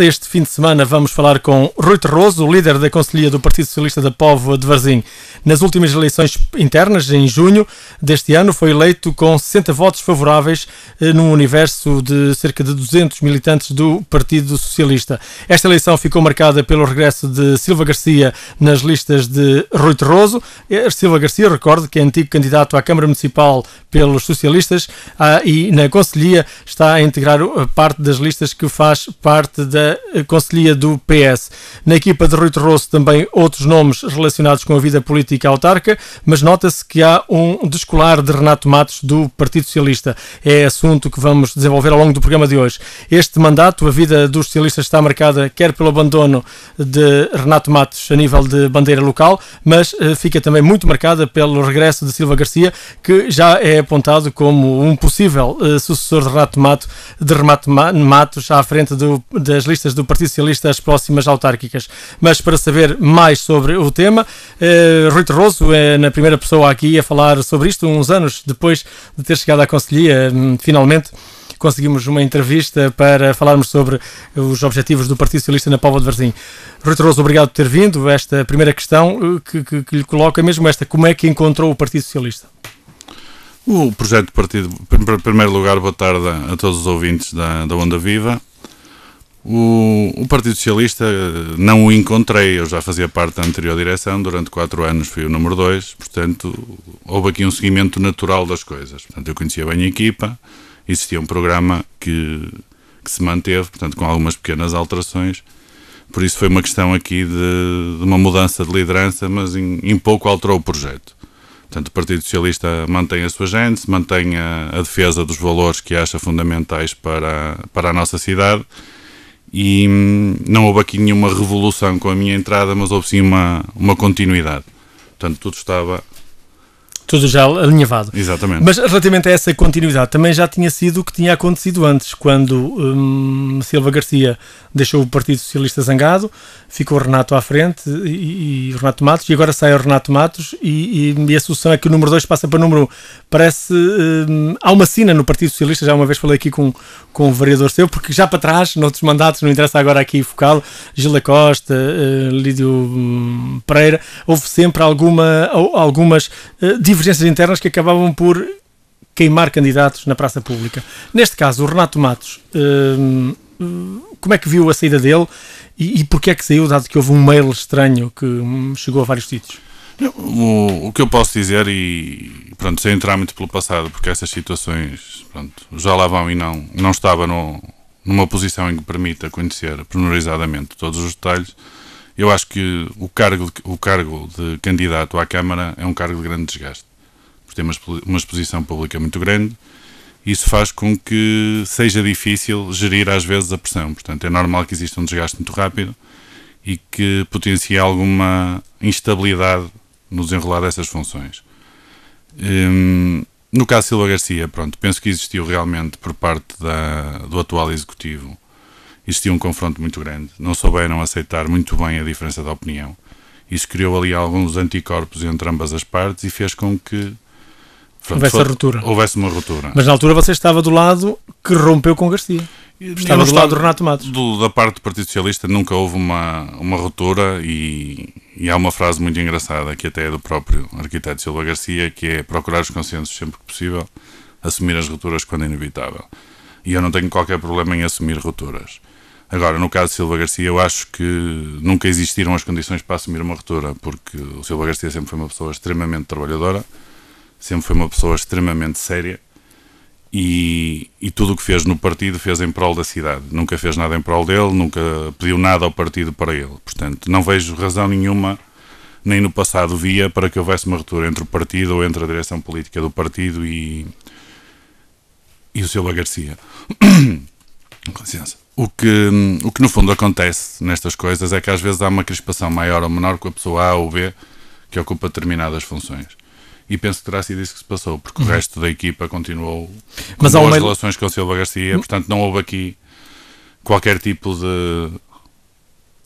Este fim de semana vamos falar com Rui Terroso, líder da Conselhia do Partido Socialista da Póvoa de Varzim. Nas últimas eleições internas, em junho deste ano, foi eleito com 60 votos favoráveis eh, num universo de cerca de 200 militantes do Partido Socialista. Esta eleição ficou marcada pelo regresso de Silva Garcia nas listas de Rui Terroso. Eh, Silva Garcia, recordo que é antigo candidato à Câmara Municipal pelos socialistas ah, e na Conselhia está a integrar eh, parte das listas que faz parte da Conselhia do PS. Na equipa de Rui Torroso também outros nomes relacionados com a vida política autarca, mas nota-se que há um descolar de Renato Matos do Partido Socialista. É assunto que vamos desenvolver ao longo do programa de hoje. Este mandato, a vida dos socialistas está marcada quer pelo abandono de Renato Matos a nível de bandeira local, mas eh, fica também muito marcada pelo regresso de Silva Garcia, que já é apontado como um possível eh, sucessor de Renato Matos de Renato Matos à frente do, das listas do Partido Socialista às próximas autárquicas. Mas para saber mais sobre o tema, eh, Rui Terroso é na primeira pessoa aqui a falar sobre isto, uns anos depois de ter chegado à Conselhia, hum, finalmente conseguimos uma entrevista para falarmos sobre os objetivos do Partido Socialista na Póvoa de Varzim. Rui Terroso, obrigado por ter vindo. Esta primeira questão eh, que, que, que lhe coloca é mesmo esta, como é que encontrou o Partido Socialista? O projeto do partido, em primeiro lugar, boa tarde a todos os ouvintes da, da Onda Viva. O, o, Partido Socialista eh, não o encontrei, eu já fazia parte da anterior direção, durante quatro anos fui o número dois, portanto houve aqui um seguimento natural das coisas. Portanto, eu conhecia bem a equipa, existia um programa que, que se manteve, portanto com algumas pequenas alterações, por isso foi uma questão aqui de, de uma mudança de liderança, mas em, em, pouco alterou o projeto. Portanto, o Partido Socialista mantém a sua gente, mantém a, a defesa dos valores que acha fundamentais para, para a nossa cidade e hum, não houve aqui nenhuma revolução com a minha entrada, mas houve sim uma, uma continuidade. Portanto, tudo estava tudo já alinhavado. Exatamente. Mas relativamente a essa continuidade, também já tinha sido o que tinha acontecido antes, quando hum, Silva Garcia deixou o Partido Socialista zangado, ficou Renato à frente e, e Renato Matos, e agora sai o Renato Matos e, e, e, a solução é que o número 2 passa para o número 1. Um. Parece. Hum, há uma sina no Partido Socialista, já uma vez falei aqui com, com o vereador seu, porque já para trás, noutros mandatos, não interessa agora aqui focá-lo, Gila Costa, uh, Lídio hum, Pereira, houve sempre alguma, algumas uh, eh, divergências convergências internas que acabavam por queimar candidatos na praça pública. Neste caso, o Renato Matos, hum, como é que viu a saída dele e, e porquê é que saiu, dado que houve um mail estranho que hum, chegou a vários sítios? O, o, que eu posso dizer, e pronto, sem entrar muito pelo passado, porque essas situações pronto, já lá vão e não, não estava no, numa posição em que permita conhecer pormenorizadamente todos os detalhes, eu acho que o cargo, o cargo de candidato à Câmara é um cargo de grande desgaste tem uma exposição pública muito grande, isso faz com que seja difícil gerir às vezes a pressão. Portanto, é normal que exista um desgaste muito rápido e que potencie alguma instabilidade no desenrolar dessas funções. Hum, no caso de Silva Garcia, pronto, penso que existiu realmente por parte da, do atual executivo existiu um confronto muito grande. Não souberam aceitar muito bem a diferença de opinião. Isso criou ali alguns anticorpos entre ambas as partes e fez com que houvesse a ruptura. Houvesse uma ruptura. Mas na altura você estava do lado que rompeu com Garcia. Estava do lado do Renato Matos. Do, da parte do Partido Socialista nunca houve uma, uma ruptura e, e, há uma frase muito engraçada que até é do próprio arquiteto Silva Garcia que é procurar os consensos sempre que possível, assumir as rupturas quando é inevitável. E eu não tenho qualquer problema em assumir rupturas. Agora, no caso de Silva Garcia, eu acho que nunca existiram as condições para assumir uma ruptura, porque o Silva Garcia sempre foi uma pessoa extremamente trabalhadora, sempre foi uma pessoa extremamente séria e, e, tudo o que fez no partido fez em prol da cidade. Nunca fez nada em prol dele, nunca pediu nada ao partido para ele. Portanto, não vejo razão nenhuma, nem no passado via, para que houvesse uma ruptura entre o partido ou entre a direção política do partido e, e o Silva Garcia. Com licença. O que, o que no fundo acontece nestas coisas é que às vezes há uma crispação maior ou menor com a pessoa A ou B que ocupa determinadas funções e penso que terá sido isso que se passou, porque uhum. o resto da equipa continuou, continuou Mas as relações com o Silva Garcia, portanto não houve aqui qualquer tipo de,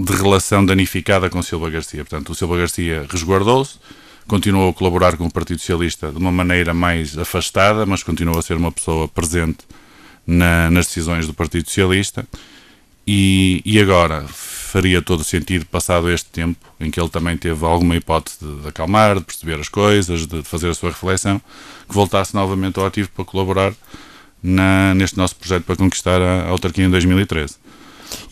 de relação danificada com o Silva Garcia. Portanto, o Silva Garcia resguardou-se, continuou a colaborar com o Partido Socialista de uma maneira mais afastada, mas continuou a ser uma pessoa presente na, nas decisões do Partido Socialista. E, e agora faria todo o sentido, passado este tempo, em que ele também teve alguma hipótese de, de acalmar, de perceber as coisas, de, de, fazer a sua reflexão, que voltasse novamente ao ativo para colaborar na, neste nosso projeto para conquistar a, a autarquia em 2013.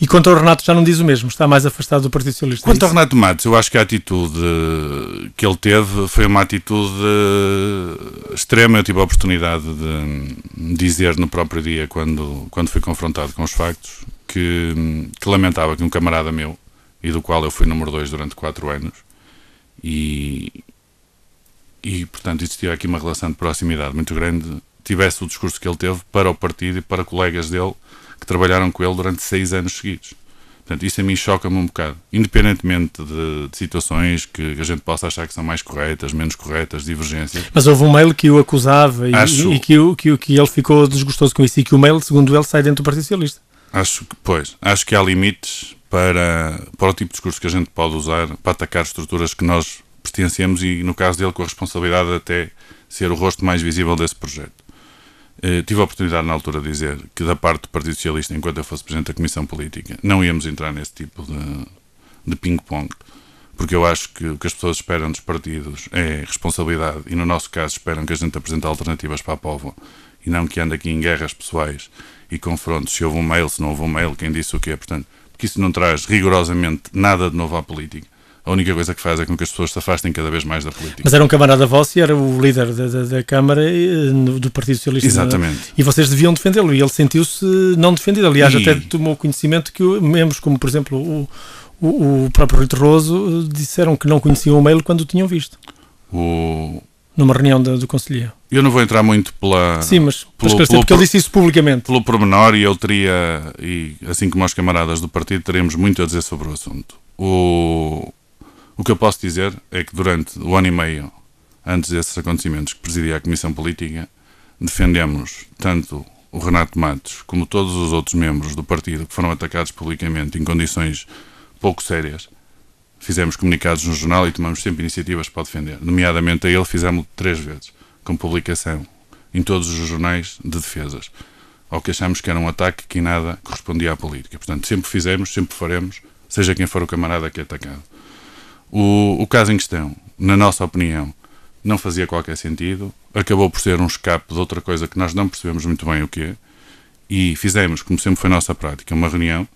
E quanto ao Renato já não diz o mesmo, está mais afastado do Partido Socialista. É quanto é ao Renato Matos, eu acho que a atitude que ele teve foi uma atitude extrema. Eu tive a oportunidade de dizer no próprio dia, quando, quando fui confrontado com os factos, que, que lamentava que um camarada meu, e do qual eu fui número 2 durante 4 anos, e, e portanto existia aqui uma relação de proximidade muito grande, tivesse o discurso que ele teve para o partido e para colegas dele que trabalharam com ele durante 6 anos seguidos. Portanto, isso a mim choca-me um bocado. Independentemente de, de, situações que a gente possa achar que são mais corretas, menos corretas, divergências. Mas houve um mail que o acusava e, Acho... e que, que, que ele ficou desgostoso com isso e que o mail, segundo ele, sai dentro do Partido Socialista. Acho que, pois, acho que há limites para, para o tipo de discurso que a gente pode usar para atacar estruturas que nós pertencemos e, no caso dele, com a responsabilidade de até ser o rosto mais visível desse projeto. Eh, tive a oportunidade, na altura, de dizer que, da parte do Partido Socialista, enquanto eu fosse Presidente da Comissão Política, não íamos entrar nesse tipo de, de ping-pong, porque eu acho que o que as pessoas esperam dos partidos é responsabilidade e, no nosso caso, esperam que a gente apresente alternativas para a povo e não que ande aqui em guerras pessoais e confronto se houve um mail, se não houve um mail, quem disse o quê, portanto, porque isso não traz rigorosamente nada de novo à política. A única coisa que faz é com que as pessoas se afastem cada vez mais da política. Mas era um camarada vosso e era o líder da, da, da Câmara eh, do Partido Socialista. É? Exatamente. E vocês deviam defendê-lo e ele sentiu-se não defendido. Aliás, e... até tomou conhecimento que membros como, por exemplo, o, o, o próprio Rui Terroso eh, disseram que não conheciam o mail quando o tinham visto. O, numa reunião do, do Conselheiro. Eu não vou entrar muito pela. Sim, mas pelo, pelo, porque ele disse isso publicamente. Pelo pormenor, e eu teria, e assim como os camaradas do partido, teremos muito a dizer sobre o assunto. O, o que eu posso dizer é que durante o ano e meio, antes desses acontecimentos, que presidia a Comissão Política, defendemos tanto o Renato Matos como todos os outros membros do partido que foram atacados publicamente em condições pouco sérias fizemos comunicados no jornal e tomamos sempre iniciativas para defender. Nomeadamente a ele fizemos três vezes, com publicação em todos os jornais de defesas, ao que achámos que era um ataque que em nada correspondia à política. Portanto, sempre fizemos, sempre faremos, seja quem for o camarada que é atacado. O, o caso em questão, na nossa opinião, não fazia qualquer sentido, acabou por ser um escape de outra coisa que nós não percebemos muito bem o que é, e fizemos, como sempre foi nossa prática, uma reunião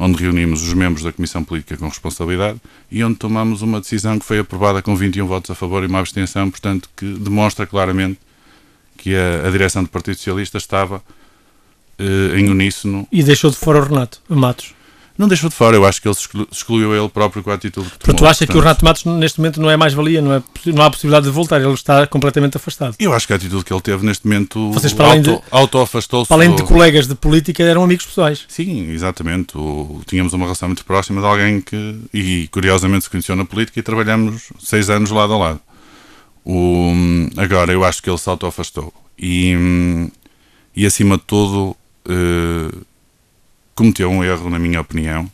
onde reunimos os membros da Comissão Política com responsabilidade e onde tomamos uma decisão que foi aprovada com 21 votos a favor e uma abstenção, portanto, que demonstra claramente que a, a direção do Partido Socialista estava eh, em uníssono. E deixou de fora o Renato Matos não deixou de fora. Eu acho que ele se excluiu ele próprio com a atitude que tomou. Portanto, acha Portanto, que o Renato Matos neste momento não é mais valia, não, é, não há possibilidade de voltar, ele está completamente afastado. Eu acho que a atitude que ele teve neste momento Vocês, para além auto, afastou se Para além de colegas de política, eram amigos pessoais. Sim, exatamente. O, tínhamos uma relação muito próxima de alguém que, e curiosamente se conheceu na política e trabalhamos seis anos lado a lado. O, agora, eu acho que ele se auto-afastou. E, e acima de tudo, uh, cometeu um erro, na minha opinião,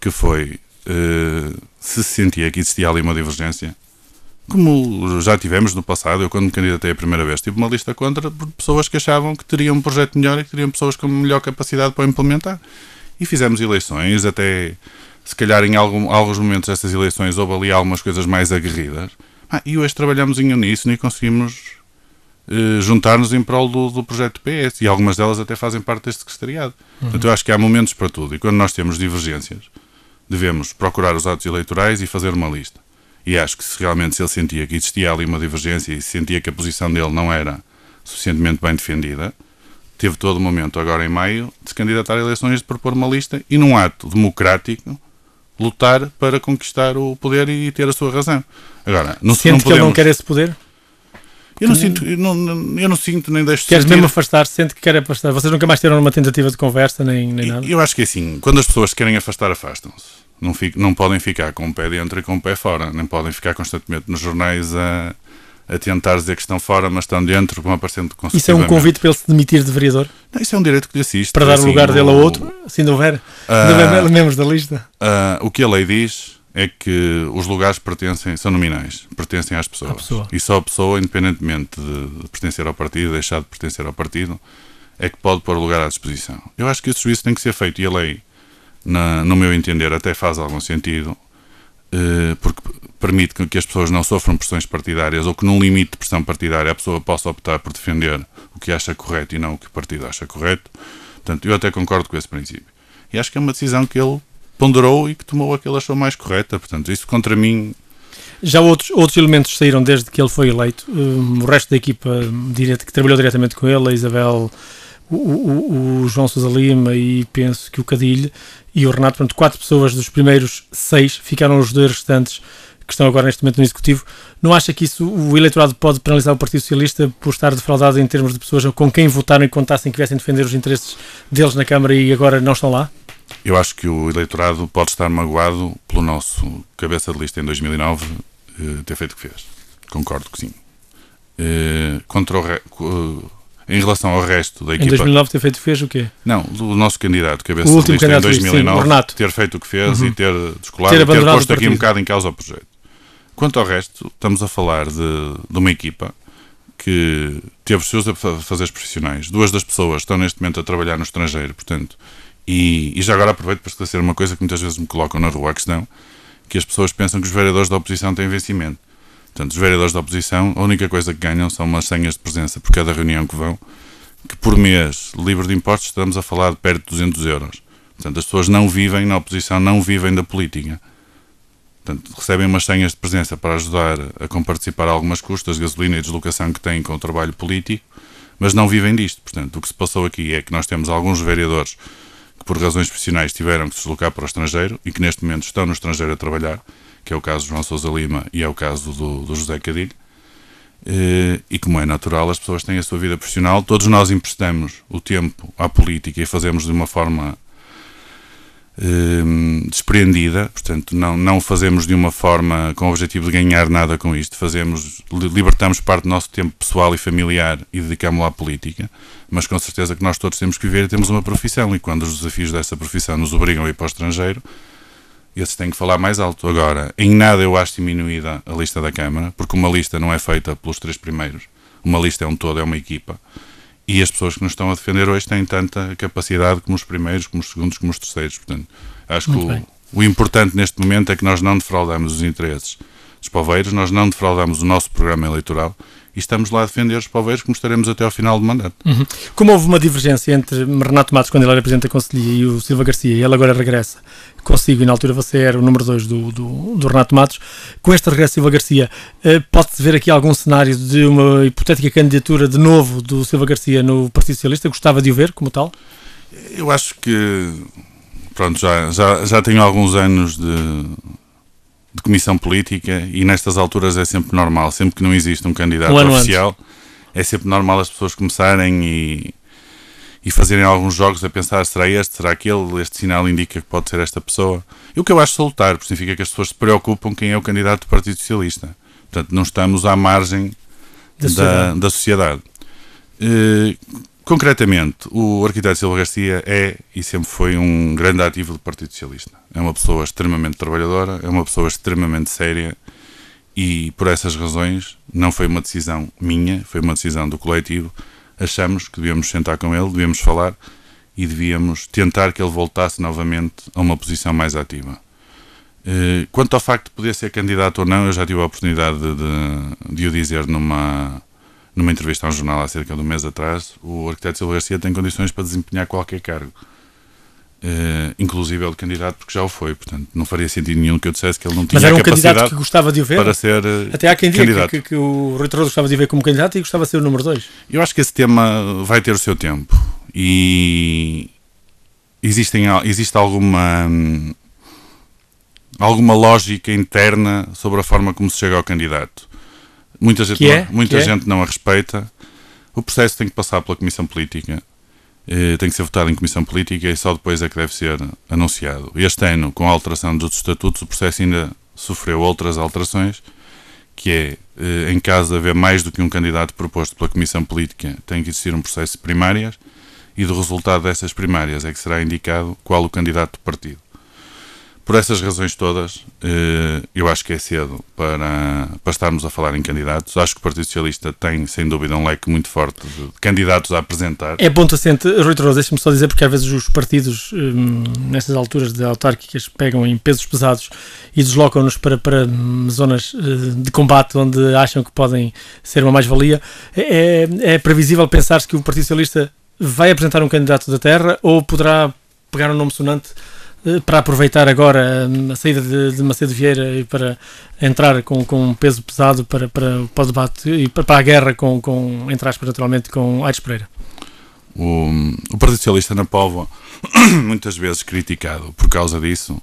que foi uh, se sentia que existia ali uma divergência, como já tivemos no passado, eu quando me candidatei a primeira vez tive uma lista contra pessoas que achavam que teriam um projeto melhor e que teriam pessoas com melhor capacidade para implementar. E fizemos eleições, até se calhar em algum, alguns momentos destas eleições houve ali algumas coisas mais aguerridas. Ah, e hoje trabalhamos em uníssono e conseguimos eh, juntar-nos em prol do, do projeto PS e algumas delas até fazem parte deste secretariado. Uhum. Portanto, eu acho que há momentos para tudo e quando nós temos divergências, devemos procurar os atos eleitorais e fazer uma lista. E acho que se realmente se ele sentia que existia ali uma divergência e sentia que a posição dele não era suficientemente bem defendida, teve todo o momento, agora em maio, de se candidatar a eleições, de propor uma lista e, num ato democrático, lutar para conquistar o poder e ter a sua razão. Agora, não, Sente não podemos... que ele não quer esse poder? Eu não, sinto, eu não, eu não sinto nem deixo Queres sentir. mesmo afastar, sente que quer afastar. Vocês nunca mais tiveram uma tentativa de conversa nem, nem nada? Eu acho que é assim, quando as pessoas querem afastar, afastam-se. Não, fico, não podem ficar com o pé dentro e com o pé fora, nem podem ficar constantemente nos jornais a, a tentar dizer que estão fora, mas estão dentro, vão aparecendo Isso é um convite para ele se demitir de vereador? Não, isso é um direito que lhe assiste. Para dar é assim, o lugar dele a outro, se não houver, uh, ainda houver ah, membros da lista. Uh, o que a lei diz, é que os lugares pertencem, são nominais, pertencem às pessoas. Pessoa. E só a pessoa, independentemente de pertencer ao partido, deixar de pertencer ao partido, é que pode pôr lugar à disposição. Eu acho que esse juízo tem que ser feito e a lei, na, no meu entender, até faz algum sentido, eh, porque permite que, que as pessoas não sofram pressões partidárias ou que, num limite de pressão partidária, a pessoa possa optar por defender o que acha correto e não o que o partido acha correto. Portanto, eu até concordo com esse princípio. E acho que é uma decisão que ele ponderou e que tomou aquela ação mais correta. Portanto, isso contra mim. Já outros, outros elementos saíram desde que ele foi eleito. Hum, o resto da equipa direto, que trabalhou diretamente com ele, a Isabel, o, o, o João Sousa Lima e penso que o Cadilho e o Renato, portanto, quatro pessoas dos primeiros seis ficaram os dois restantes que estão agora neste momento no Executivo. Não acha que isso o eleitorado pode penalizar o Partido Socialista por estar defraudado em termos de pessoas com quem votaram e contassem que viessem defender os interesses deles na Câmara e agora não estão lá? Eu acho que o eleitorado pode estar magoado pelo nosso cabeça de lista em 2009 eh, ter feito o que fez. Concordo que sim. Eh, contra re... em relação ao resto da equipa. Em 2009 ter feito o que fez o quê? Não, o nosso candidato, cabeça de lista em 2009, sim, ter feito o que fez uhum. e ter descolado ter e ter posto aqui um bocado em causa o projeto. Quanto ao resto, estamos a falar de, de uma equipa que teve os seus a fazer profissionais. Duas das pessoas estão neste momento a trabalhar no estrangeiro, portanto, e, e, já agora aproveito para esclarecer uma coisa que muitas vezes me colocam na rua a questão, que as pessoas pensam que os vereadores da oposição têm vencimento. Portanto, os vereadores da oposição, a única coisa que ganham são umas senhas de presença por cada reunião que vão, que por mês, livre de impostos, estamos a falar de perto de 200 euros. Portanto, as pessoas não vivem na oposição, não vivem da política. Portanto, recebem umas senhas de presença para ajudar a comparticipar algumas custas, gasolina e deslocação que têm com o trabalho político, mas não vivem disto. Portanto, o que se passou aqui é que nós temos alguns vereadores que por razões profissionais tiveram que se deslocar para o estrangeiro e que neste momento estão no estrangeiro a trabalhar, que é o caso do João Sousa Lima e é o caso do, do José Cadilho. Eh, e como é natural, as pessoas têm a sua vida profissional. Todos nós emprestamos o tempo à política e fazemos de uma forma eh, desprendida, portanto, não, não fazemos de uma forma com o objetivo de ganhar nada com isto, fazemos, libertamos parte do nosso tempo pessoal e familiar e dedicamos-lo à política mas com certeza que nós todos temos que viver e temos uma profissão, e quando os desafios dessa profissão nos obrigam a ir para o estrangeiro, esses têm que falar mais alto. Agora, em nada eu acho diminuída a lista da Câmara, porque uma lista não é feita pelos três primeiros, uma lista é um todo, é uma equipa. E as pessoas que nos estão a defender hoje têm tanta capacidade como os primeiros, como os segundos, como os terceiros. Portanto, acho Muito que o, o importante neste momento é que nós não defraudamos os interesses dos poveiros, nós não defraudamos o nosso programa eleitoral e estamos lá a defender os poveiros, como estaremos até ao final do mandato. Uhum. Como houve uma divergência entre Renato Matos, quando ele era presidente da Conselhia, e o Silva Garcia, e ele agora regressa consigo, e na altura você era o número 2 do, do, do, Renato Matos, com este regresso Silva Garcia, eh, pode-se ver aqui algum cenário de uma hipotética candidatura de novo do Silva Garcia no Partido Socialista? Gostava de o ver como tal? Eu acho que pronto, já, já, já tenho alguns anos de, de comissão política e nestas alturas é sempre normal, sempre que não existe um candidato um oficial, antes. é sempre normal as pessoas começarem e, e fazerem alguns jogos a pensar será este, será aquele, este sinal indica que pode ser esta pessoa. E o que eu acho soltar porque significa que as pessoas se preocupam quem é o candidato do Partido Socialista. Portanto, não estamos à margem da, da sociedade. Da sociedade. Uh, Concretamente, o arquiteto Silva Garcia é e sempre foi um grande ativo do Partido Socialista. É uma pessoa extremamente trabalhadora, é uma pessoa extremamente séria e, por essas razões, não foi uma decisão minha, foi uma decisão do coletivo. Achamos que devíamos sentar com ele, devíamos falar e devíamos tentar que ele voltasse novamente a uma posição mais ativa. Eh, quanto ao facto de poder ser candidato ou não, eu já tive a oportunidade de, de, de o dizer numa numa entrevista a um jornal há cerca de um mês atrás, o arquiteto Silva Garcia tem condições para desempenhar qualquer cargo, uh, inclusive ele de candidato, porque já o foi. Portanto, não faria sentido nenhum que eu dissesse que ele não tinha Mas era um candidato que gostava de o ver? Para ser eh, Até há quem diga que, que, que, o Rui gostava de o ver como candidato e gostava de ser o número 2. Eu acho que esse tema vai ter o seu tempo e existem, existe alguma hum, alguma lógica interna sobre a forma como se chega ao candidato. Muita gente, é? não, muita que é? gente é? não a respeita. O processo tem que passar pela Comissão Política, eh, tem que ser votado em Comissão Política e só depois é que deve ser anunciado. Este ano, com a alteração dos estatutos, o processo ainda sofreu outras alterações, que é, eh, em caso de haver mais do que um candidato proposto pela Comissão Política, tem que existir um processo de primárias e do resultado dessas primárias é que será indicado qual o candidato do partido. Por essas razões todas, eh, eu acho que é cedo para, para estarmos a falar em candidatos. Acho que o Partido Socialista tem, sem dúvida, um leque muito forte de candidatos a apresentar. É ponto assente. Rui Torosa, deixa-me só dizer, porque às vezes os partidos, hum, nestas alturas de autárquicas, pegam em pesos pesados e deslocam-nos para, para hum, zonas eh, de combate onde acham que podem ser uma mais-valia. É, é, é previsível pensar-se que o Partido Socialista vai apresentar um candidato da terra ou poderá pegar um nome sonante eh, para aproveitar agora hum, a saída de, de Macedo Vieira e para entrar com, com um peso pesado para, para, para o debate e para a guerra com, com entre aspas, naturalmente, com Aires Pereira? O, o Partido Socialista na Póvoa, muitas vezes criticado por causa disso,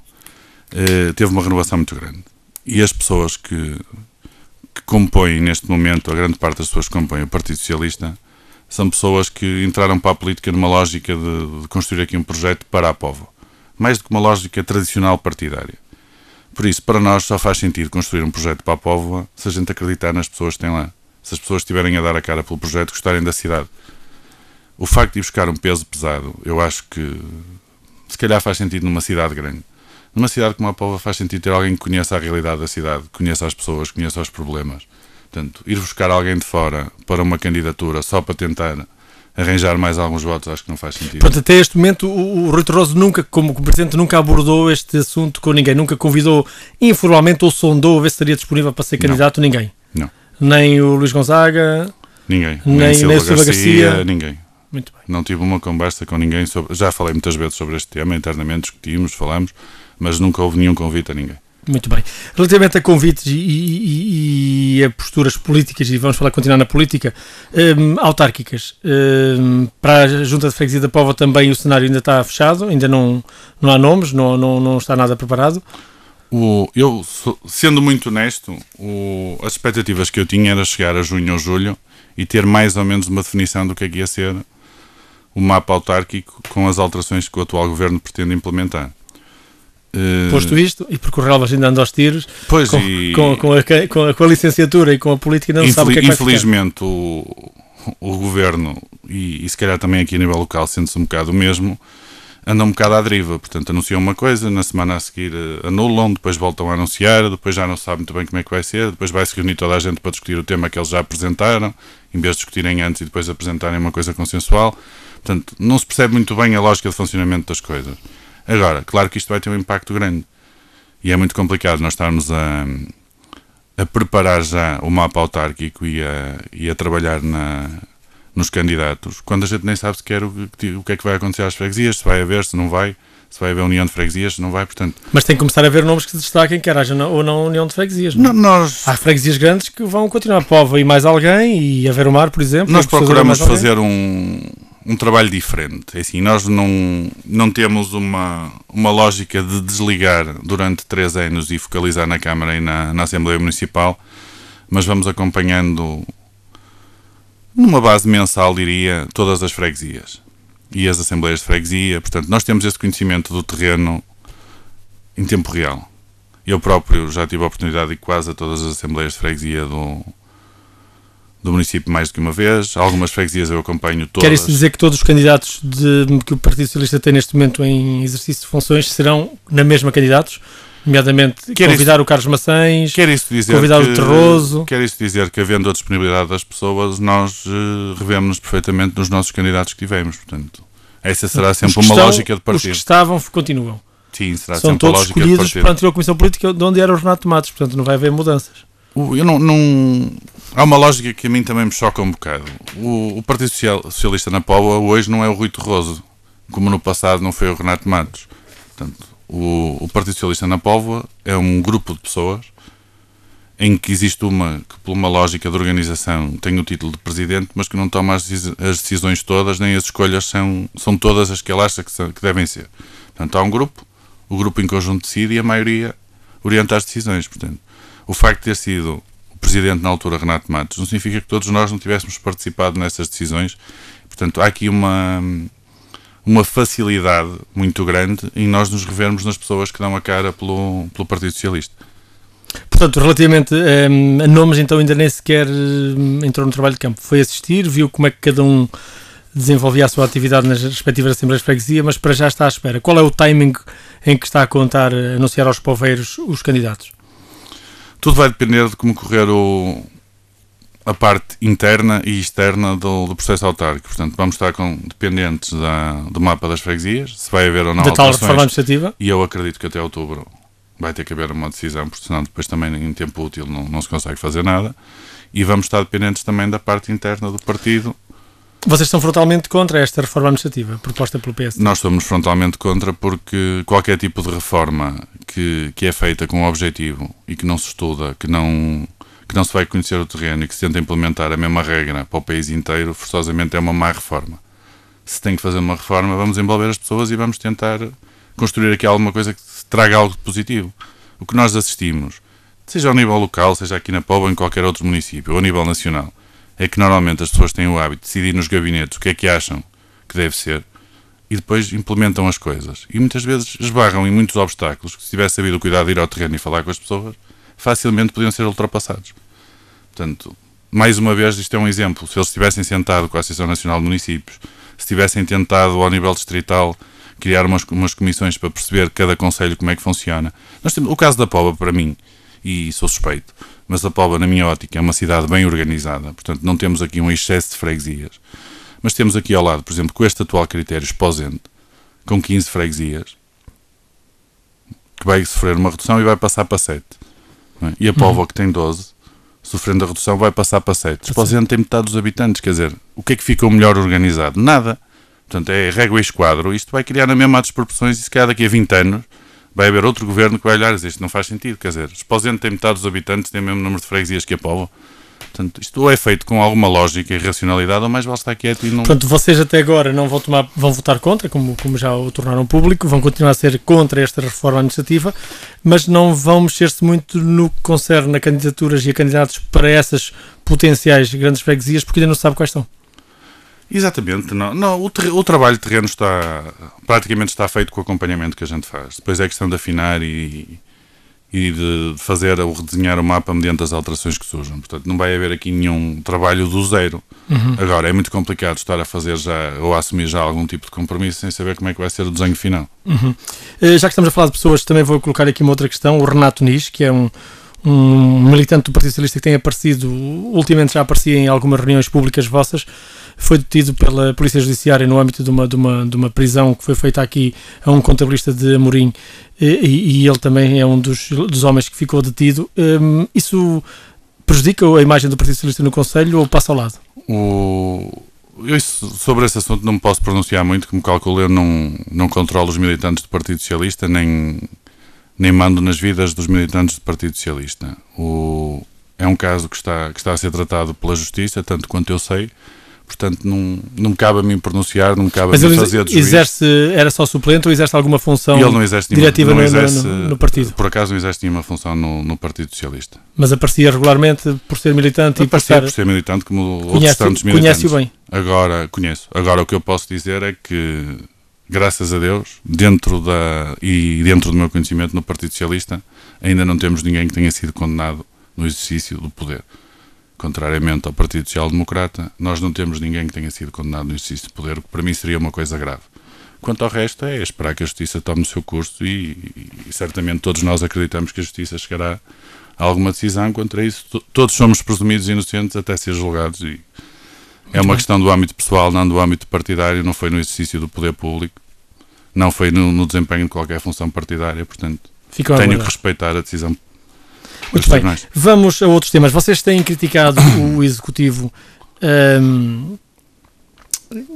eh, teve uma renovação muito grande. E as pessoas que, que compõem neste momento, a grande parte das pessoas que compõem o Partido Socialista, são pessoas que entraram para a política numa lógica de, de construir aqui um projeto para a Póvoa mais do que uma lógica tradicional partidária. Por isso, para nós, só faz sentido construir um projeto para a Póvoa se a gente acreditar nas pessoas que têm lá. Se as pessoas estiverem a dar a cara pelo projeto, gostarem da cidade. O facto de ir buscar um peso pesado, eu acho que se calhar faz sentido numa cidade grande. Numa cidade como a Póvoa faz sentido ter alguém que conheça a realidade da cidade, conheça as pessoas, conheça os problemas. Portanto, ir buscar alguém de fora para uma candidatura só para tentar arranjar mais alguns votos, acho que não faz sentido. Portanto, até este momento, o, o Rui Torroso nunca, como Presidente, nunca abordou este assunto com ninguém, nunca convidou informalmente ou sondou a ver se estaria disponível para ser candidato, não. ninguém? Não. Nem o Luís Gonzaga? Ninguém. Nem, nem Silva, Silva Garcia, Garcia? Ninguém. Muito bem. Não tive uma conversa com ninguém sobre... Já falei muitas vezes sobre este tema, internamente discutimos, falamos, mas nunca houve nenhum convite a ninguém. Muito bem. Relativamente a convites e, e, e, a posturas políticas, e vamos falar, continuar na política, um, autárquicas, um, para a Junta de Freguesia da Povo também o cenário ainda está fechado, ainda não, não há nomes, não, não, não está nada preparado. O, eu, sendo muito honesto, o, as expectativas que eu tinha era chegar a junho ou julho e ter mais ou menos uma definição do que é que ia ser o mapa autárquico com as alterações que o atual governo pretende implementar. Eh, Posto isto, e porque o Relvas ainda anda aos tiros, pois com, e... com, com, a, com, a, com, a, licenciatura e com a política, não Infel sabe o que é que Infelizmente, o, o governo, e, e, se calhar também aqui a nível local, sente-se um bocado o mesmo, andam um bocado à deriva. Portanto, anunciam uma coisa, na semana a seguir eh, anulam, depois voltam a anunciar, depois já não sabem muito bem como é que vai ser, depois vai-se reunir toda a gente para discutir o tema que eles já apresentaram, em vez de discutirem antes e depois apresentarem uma coisa consensual. Portanto, não se percebe muito bem a lógica de funcionamento das coisas. Agora, claro que isto vai ter um impacto grande e é muito complicado nós estarmos a, a preparar já o mapa autárquico e a, e a trabalhar na, nos candidatos, quando a gente nem sabe sequer o que, o que é que vai acontecer às freguesias, se vai haver, se não vai, se vai haver união de freguesias, se não vai, portanto... Mas tem que começar a haver nomes que se destaquem, quer haja ou não união de freguesias, não? É? não nós... Há freguesias grandes que vão continuar, Pova e mais alguém, e haver o mar, por exemplo... Nós procuramos fazer um um trabalho diferente. É assim, nós não, não temos uma, uma lógica de desligar durante três anos e focalizar na Câmara e na, na Assembleia Municipal, mas vamos acompanhando numa base mensal, diria, todas as freguesias e as Assembleias de Freguesia. Portanto, nós temos esse conhecimento do terreno em tempo real. Eu próprio já tive a oportunidade de quase a todas as Assembleias de Freguesia do, do município mais do que uma vez. Algumas freguesias eu acompanho todas. Quer isso dizer que todos os candidatos de, que o Partido Socialista tem neste momento em exercício de funções serão na mesma candidatos? Nomeadamente, quer convidar isso, o Carlos Maçães, quer isso dizer convidar que, o Terroso. Quer isso dizer que, havendo a disponibilidade das pessoas, nós uh, revemos-nos perfeitamente nos nossos candidatos que tivemos. Portanto, essa será sempre uma estão, lógica de partido. Os que estavam continuam. Sim, será São sempre todos a escolhidos para a anterior Comissão Política de onde era o Renato Matos, portanto não vai haver mudanças eu não, não, Há uma lógica que a mim também me choca um bocado. O, o Partido Socialista na Póvoa hoje não é o Rui Torroso, como no passado não foi o Renato Matos. Portanto, o, o Partido Socialista na Póvoa é um grupo de pessoas em que existe uma que, por uma lógica de organização, tem o título de presidente, mas que não toma as, as decisões todas, nem as escolhas são, são todas as que ela acha que, são, que devem ser. Portanto, há um grupo, o grupo em conjunto decide e a maioria orienta as decisões. Portanto, o facto de ter sido o presidente na altura Renato Matos não significa que todos nós não tivéssemos participado nessas decisões. Portanto, há aqui uma uma facilidade muito grande em nós nos revermos nas pessoas que dão a cara pelo, pelo Partido Socialista. Portanto, relativamente ehm, a nomes, então ainda nem sequer ehm, entrou no trabalho de campo. Foi assistir, viu como é que cada um desenvolvia a sua atividade nas respectivas Assembleias de Freguesia, mas para já está à espera. Qual é o timing em que está a contar eh, anunciar aos poveiros os candidatos? Tudo vai depender de como correr o, a parte interna e externa do, do processo autárquico. Portanto, vamos estar com, dependentes da, do mapa das freguesias, se vai haver ou não da tal reforma administrativa. E eu acredito que até outubro vai ter que haver uma decisão, porque senão depois também em tempo útil não, não se consegue fazer nada. E vamos estar dependentes também da parte interna do partido vocês estão frontalmente contra esta reforma administrativa proposta pelo PS? Nós somos frontalmente contra porque qualquer tipo de reforma que, que é feita com um objetivo e que não se estuda, que não, que não se vai conhecer o terreno e que se tenta implementar a mesma regra para o país inteiro, forçosamente é uma má reforma. Se tem que fazer uma reforma, vamos envolver as pessoas e vamos tentar construir aqui alguma coisa que traga algo positivo. O que nós assistimos, seja ao nível local, seja aqui na Póvoa ou em qualquer outro município, ou a nível nacional, é que normalmente as pessoas têm o hábito de decidir nos gabinetes o que é que acham que deve ser e depois implementam as coisas. E muitas vezes esbarram em muitos obstáculos que, se tivesse sabido o cuidado de ir ao terreno e falar com as pessoas, facilmente podiam ser ultrapassados. Portanto, mais uma vez, isto é um exemplo. Se eles tivessem sentado com a Associação Nacional de Municípios, se tivessem tentado, ao nível distrital, criar umas, umas comissões para perceber cada conselho como é que funciona. Nós temos, o caso da Poba, para mim, e sou suspeito, mas a Póvoa, na minha ótica, é uma cidade bem organizada, portanto não temos aqui um excesso de freguesias. Mas temos aqui ao lado, por exemplo, com este atual critério exposente, com 15 freguesias, que vai sofrer uma redução e vai passar para 7. É? E a Póvoa, uhum. que tem 12, sofrendo a redução, vai passar para 7. esposente tem metade dos habitantes, quer dizer, o que é que ficou melhor organizado? Nada. Portanto, é régua e esquadro. Isto vai criar na mesma as proporções e se calhar daqui a 20 anos vai haver outro governo que vai olhar e dizer isto não faz sentido, quer dizer, Esposende tem metade dos habitantes, tem o mesmo número de freguesias que a povo. Portanto, isto ou é feito com alguma lógica e racionalidade, ou mais vale estar quieto e não. Portanto, vocês até agora não vão, tomar, vão votar contra, como, como já o tornaram público, vão continuar a ser contra esta reforma administrativa, mas não vão mexer-se muito no que concerne a candidaturas e a candidatos para essas potenciais grandes freguesias, porque ainda não se sabe quais são. Exatamente, não. não o, ter, o, trabalho de terreno está praticamente está feito com o acompanhamento que a gente faz. Depois é questão de afinar e, e de fazer ou redesenhar o mapa mediante as alterações que surjam. Portanto, não vai haver aqui nenhum trabalho do zero. Uhum. Agora, é muito complicado estar a fazer já ou a assumir já algum tipo de compromisso sem saber como é que vai ser o desenho final. Uhum. Eh, já que estamos a falar de pessoas, também vou colocar aqui uma outra questão. O Renato Nis, que é um um militante do Partido Socialista que tem aparecido, ultimamente já aparecia em algumas reuniões públicas vossas, foi detido pela Polícia Judiciária no âmbito de uma, de uma, de uma prisão que foi feita aqui a um contabilista de Amorim e, e ele também é um dos, dos homens que ficou detido. Um, isso prejudica a imagem do Partido Socialista no Conselho ou passa ao lado? O... Eu sobre esse assunto não me posso pronunciar muito, como calculo eu não, não controlo os militantes do Partido Socialista, nem nem mando nas vidas dos militantes do Partido Socialista. O, é um caso que está, que está a ser tratado pela Justiça, tanto quanto eu sei. Portanto, não, não me cabe a mim pronunciar, não me cabe Mas a mim fazer de juiz. Exerce, era só suplente ou exerce alguma função ele não exerce nenhuma, não exerce, no, no, no, partido? Por acaso não exerce nenhuma função no, no Partido Socialista. Mas aparecia regularmente por ser militante? Aparecia por, por ser militante como conhece, outros tantos militantes. Conhece-o bem? Agora, conheço. Agora o que eu posso dizer é que graças a Deus, dentro da e dentro do meu conhecimento no Partido Socialista, ainda não temos ninguém que tenha sido condenado no exercício do poder. Contrariamente ao Partido Social Democrata, nós não temos ninguém que tenha sido condenado no exercício do poder, o que para mim seria uma coisa grave. Quanto ao resto, é esperar que a justiça tome o seu curso e, e certamente todos nós acreditamos que a justiça chegará a alguma decisão contra isso. Todos somos presumidos inocentes até ser julgados e é uma questão do âmbito pessoal, não do âmbito partidário, não foi no exercício do poder público não foi no, no desempenho de qualquer função partidária, portanto Fico tenho que respeitar a decisão. Muito bem, tribunais. vamos a outros temas. Vocês têm criticado o Executivo um,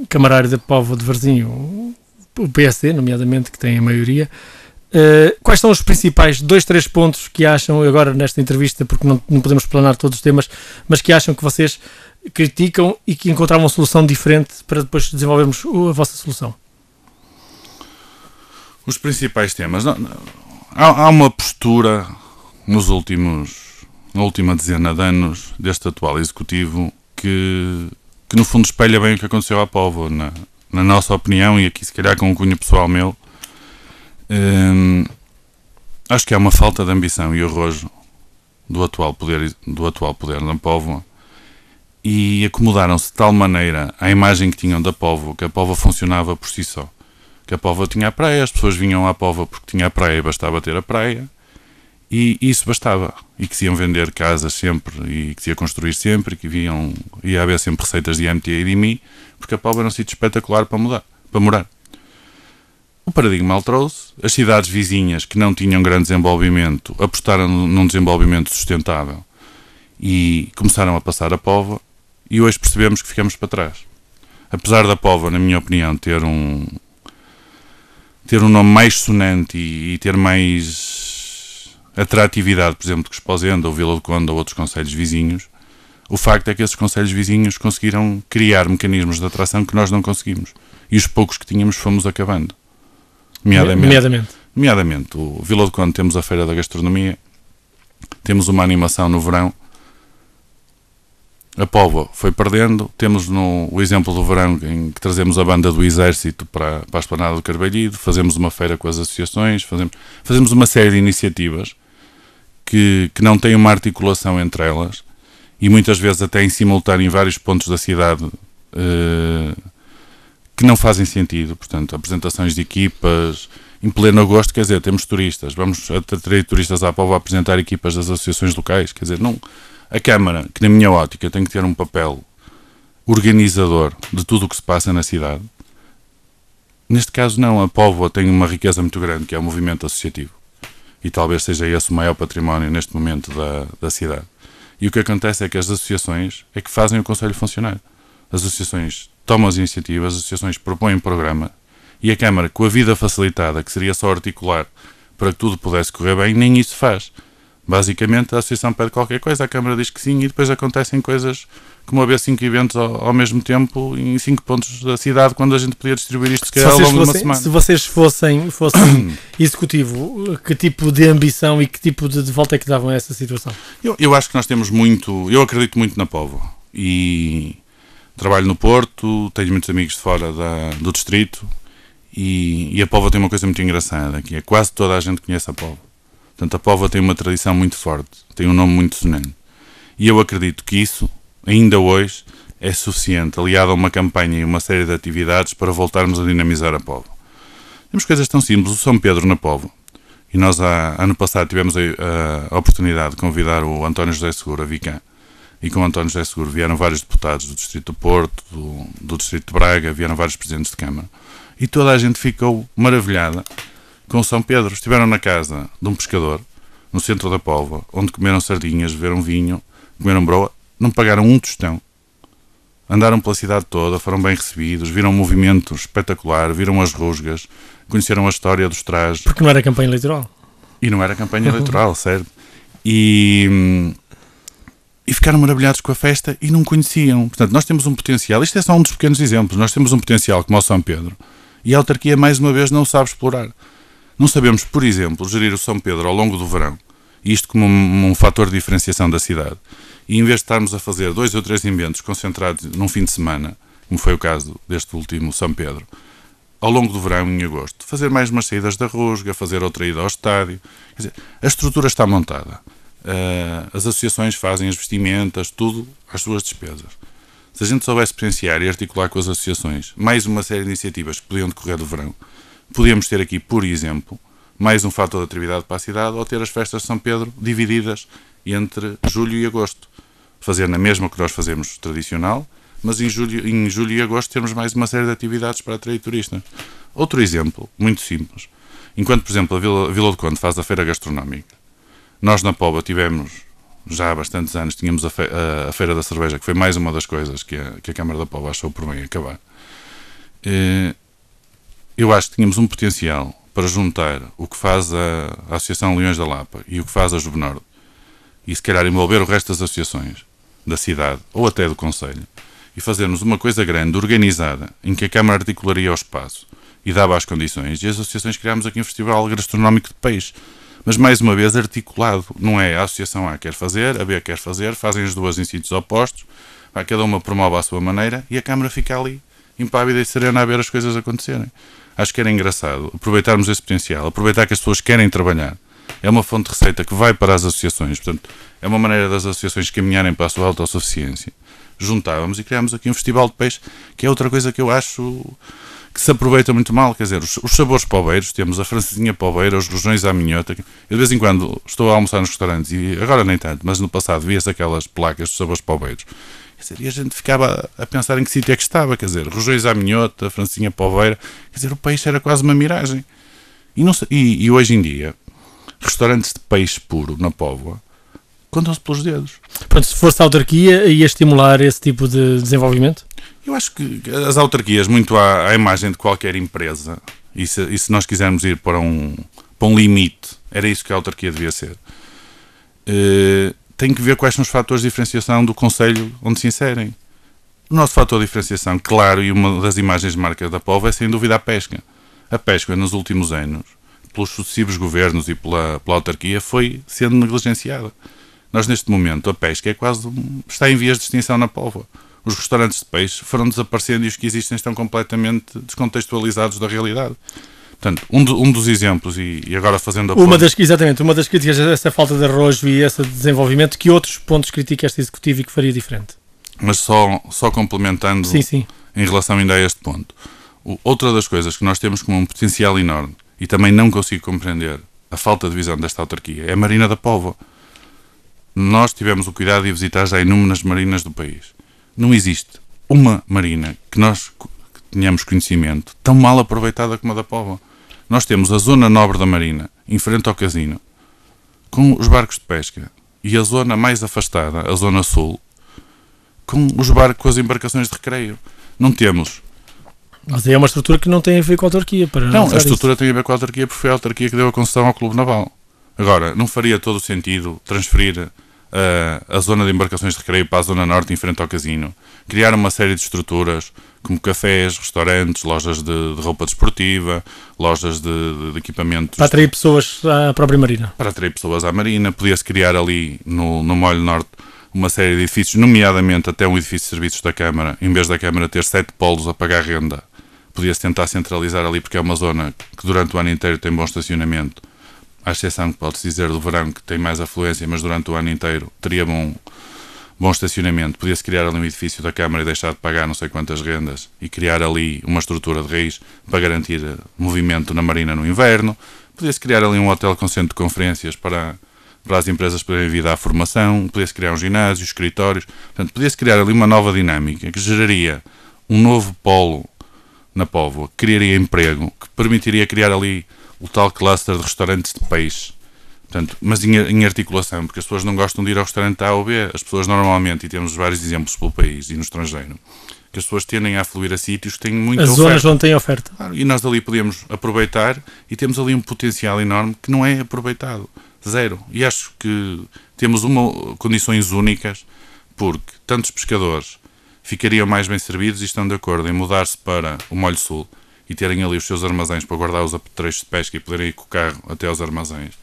Camarário da Povo de Varzinho, o PSD, nomeadamente, que tem a maioria. Uh, quais são os principais dois, três pontos que acham, agora nesta entrevista, porque não, não podemos planar todos os temas, mas que acham que vocês criticam e que encontraram uma solução diferente para depois desenvolvermos a vossa solução? Os principais temas. Há, uma postura nos últimos, na última dezena de anos deste atual executivo que, que no fundo espelha bem o que aconteceu à povo, na, na nossa opinião, e aqui se calhar com um cunho pessoal meu. Hum, acho que há uma falta de ambição e arrojo do atual poder do atual poder da Póvoa e acomodaram-se de tal maneira à imagem que tinham da Póvoa que a Póvoa funcionava por si só que a Pova tinha a praia, as pessoas vinham à Pova porque tinha a praia e bastava ter a praia, e isso bastava. E que se iam vender casas sempre, e que se ia construir sempre, e que iam, ia haver sempre receitas de MTA e de mim, porque a Pova era um sítio espetacular para, mudar, para morar. O paradigma alterou-se, as cidades vizinhas que não tinham grande desenvolvimento apostaram num desenvolvimento sustentável e começaram a passar a Pova, e hoje percebemos que ficamos para trás. Apesar da Pova, na minha opinião, ter um, ter um nome mais sonante e, e ter mais atratividade, por exemplo, de Cosposenda ou Vila do Conde ou outros conselhos vizinhos, o facto é que esses conselhos vizinhos conseguiram criar mecanismos de atração que nós não conseguimos. E os poucos que tínhamos fomos acabando. Nomeadamente, nomeadamente. nomeadamente o Vila do Conde temos a Feira da Gastronomia, temos uma animação no verão, a Póvoa foi perdendo. Temos no, o exemplo do verão em que trazemos a banda do Exército para, para a Esplanada do Carvalhido, fazemos uma feira com as associações, fazemos, fazemos uma série de iniciativas que, que não têm uma articulação entre elas e muitas vezes até em simultâneo em vários pontos da cidade eh, que não fazem sentido. Portanto, apresentações de equipas, em pleno agosto, quer dizer, temos turistas, vamos atrair turistas à Póvoa a apresentar equipas das associações locais, quer dizer, não a Câmara, que na minha ótica tem que ter um papel organizador de tudo o que se passa na cidade, neste caso não. A Póvoa tem uma riqueza muito grande, que é o movimento associativo. E talvez seja esse o maior património neste momento da, da cidade. E o que acontece é que as associações é que fazem o Conselho funcionar. As associações tomam as iniciativas, as associações propõem um programa e a Câmara, com a vida facilitada, que seria só articular para que tudo pudesse correr bem, nem isso faz. Basicamente, a associação pede qualquer coisa, a Câmara diz que sim, e depois acontecem coisas como haver cinco eventos ao, ao mesmo tempo em cinco pontos da cidade, quando a gente podia distribuir isto se ao longo fossem, de uma semana. Se vocês fossem, fossem executivo, que tipo de ambição e que tipo de, de volta é que davam a essa situação? Eu, eu acho que nós temos muito, eu acredito muito na Povo e trabalho no Porto, tenho muitos amigos de fora da, do distrito e, e a Povo tem uma coisa muito engraçada, que é quase toda a gente conhece a Povo Portanto, a Póvoa tem uma tradição muito forte, tem um nome muito sonante. E eu acredito que isso, ainda hoje, é suficiente, aliado a uma campanha e uma série de atividades, para voltarmos a dinamizar a Póvoa. Temos coisas tão simples, o São Pedro na Póvoa. E nós, há, ano passado, tivemos a, a, oportunidade de convidar o António José Seguro, a Vicã, e com o António José Seguro vieram vários deputados do Distrito do Porto, do, do Distrito de Braga, vieram vários presidentes de Câmara. E toda a gente ficou maravilhada com São Pedro. Estiveram na casa de um pescador, no centro da Póvoa, onde comeram sardinhas, beberam vinho, comeram broa, não pagaram um tostão. Andaram pela cidade toda, foram bem recebidos, viram um movimento espetacular, viram as rusgas, conheceram a história dos trajes. Porque não era campanha eleitoral. E não era campanha eleitoral, certo? E, e ficaram maravilhados com a festa e não conheciam. Portanto, nós temos um potencial, isto é só um dos pequenos exemplos, nós temos um potencial como o São Pedro e a autarquia, mais uma vez, não sabe explorar. Não sabemos, por exemplo, gerir o São Pedro ao longo do verão, isto como um, um fator de diferenciação da cidade, e em vez de estarmos a fazer dois ou três eventos concentrados num fim de semana, como foi o caso deste último São Pedro, ao longo do verão, em agosto, fazer mais umas saídas da Rusga, fazer outra ida ao estádio. Dizer, a estrutura está montada. Uh, as associações fazem as vestimentas, tudo às suas despesas. Se a gente soubesse experienciar e articular com as associações mais uma série de iniciativas que podiam decorrer do verão, Podíamos ter aqui, por exemplo, mais um fator de atividade para a cidade ou ter as festas de São Pedro divididas entre julho e agosto. Fazer na mesma que nós fazemos tradicional, mas em julho, em julho e agosto temos mais uma série de atividades para atrair turistas. Outro exemplo, muito simples. Enquanto, por exemplo, a Vila, a Vila do Conde faz a feira gastronómica, nós na Póvoa tivemos, já há bastantes anos, tínhamos a, fe, a, a, Feira da Cerveja, que foi mais uma das coisas que a, que Câmara da Póvoa achou por bem acabar. E, eh, eu acho que tínhamos um potencial para juntar o que faz a, Associação Leões da Lapa e o que faz a Juvenor, e se calhar envolver o resto das associações da cidade ou até do Conselho, e fazermos uma coisa grande, organizada, em que a Câmara articularia o espaço e dava as condições, e as associações criámos aqui um festival gastronómico de peixe. Mas mais uma vez articulado, não é a associação A quer fazer, a B quer fazer, fazem as duas em sítios opostos, cada uma promove à sua maneira e a Câmara fica ali impávida e serena a ver as coisas acontecerem. Acho que era engraçado aproveitarmos esse potencial, aproveitar que as pessoas querem trabalhar. É uma fonte de receita que vai para as associações, portanto, é uma maneira das associações caminharem para a sua autossuficiência. Juntávamos e criámos aqui um festival de peixe, que é outra coisa que eu acho que se aproveita muito mal. Quer dizer, os, os sabores poveiros, temos a francesinha poveira, os rojões à minhota. Eu de vez em quando estou a almoçar nos restaurantes, e agora nem tanto, mas no passado via-se aquelas placas de sabores poveiros dizer, e a gente ficava a pensar em que sítio é que estava, quer dizer, Rojões à Minhota, Francinha Poveira, quer dizer, o peixe era quase uma miragem. E, não, e, e hoje em dia, restaurantes de peixe puro na Póvoa contam-se pelos dedos. Pronto, se fosse a autarquia, ia estimular esse tipo de desenvolvimento? Eu acho que as autarquias, muito à, à imagem de qualquer empresa, e se, e se, nós quisermos ir para um, para um limite, era isso que a autarquia devia ser. Uh, tem que ver quais são os fatores de diferenciação do conselho onde se inserem. O nosso fator de diferenciação, claro, e uma das imagens de marca da Povo é sem dúvida a pesca. A pesca, nos últimos anos, pelos sucessivos governos e pela, pela autarquia, foi sendo negligenciada. Nós, neste momento, a pesca é quase está em vias de extinção na Póvoa. Os restaurantes de peixe foram desaparecendo e os que existem estão completamente descontextualizados da realidade. Portanto, um, de, um dos exemplos, e, e agora fazendo a uma das Exatamente, uma das críticas é essa falta de arrojo e esse desenvolvimento. Que outros pontos critica este executivo e que faria diferente? Mas só, só complementando sim, sim. em relação ainda a este ponto. O, outra das coisas que nós temos como um potencial enorme e também não consigo compreender a falta de visão desta autarquia é a Marina da Póvoa. Nós tivemos o cuidado de visitar já inúmeras marinas do país. Não existe uma marina que nós tenhamos conhecimento tão mal aproveitada como a da Póvoa nós temos a zona nobre da Marina, em frente ao casino, com os barcos de pesca, e a zona mais afastada, a zona sul, com os barcos, com as embarcações de recreio. Não temos. Mas é uma estrutura que não tem a ver com a autarquia. Para não, a estrutura isso. tem a ver com a autarquia porque foi a autarquia que deu a concessão ao Clube Naval. Agora, não faria todo o sentido transferir a, eh, a zona de embarcações de recreio para a zona norte em frente ao casino, criar uma série de estruturas como cafés, restaurantes, lojas de, de roupa desportiva, lojas de, de, equipamentos. Para atrair pessoas à própria marina. Para atrair pessoas à marina. Podia-se criar ali no, no Molho Norte uma série de edifícios, nomeadamente até um edifício de serviços da Câmara, em vez da Câmara ter sete polos a pagar renda, podia-se tentar centralizar ali, porque é uma zona que durante o ano inteiro tem bom estacionamento, à exceção que pode-se dizer do verão, que tem mais afluência, mas durante o ano inteiro teria bom, bom estacionamento, podia-se criar ali um edifício da Câmara e deixar de pagar não sei quantas rendas e criar ali uma estrutura de raiz para garantir eh, movimento na marina no inverno, podia-se criar ali um hotel com centro de conferências para, para as empresas poderem vir à formação, podia-se criar um ginásio, escritórios, portanto, podia-se criar ali uma nova dinâmica que geraria um novo polo na Póvoa, criaria emprego, que permitiria criar ali o tal cluster de restaurantes de peixe, Portanto, mas em, em, articulação, porque as pessoas não gostam de ir ao restaurante A ou B, as pessoas normalmente, e temos vários exemplos pelo país e no estrangeiro, que as pessoas tendem a fluir a sítios que têm muita as oferta. As zonas onde têm oferta. Claro, e nós ali podemos aproveitar e temos ali um potencial enorme que não é aproveitado. Zero. E acho que temos uma, condições únicas porque tantos pescadores ficariam mais bem servidos e estão de acordo em mudar-se para o Molho Sul e terem ali os seus armazéns para guardar os apetrechos de pesca e poderem ir com o carro até aos armazéns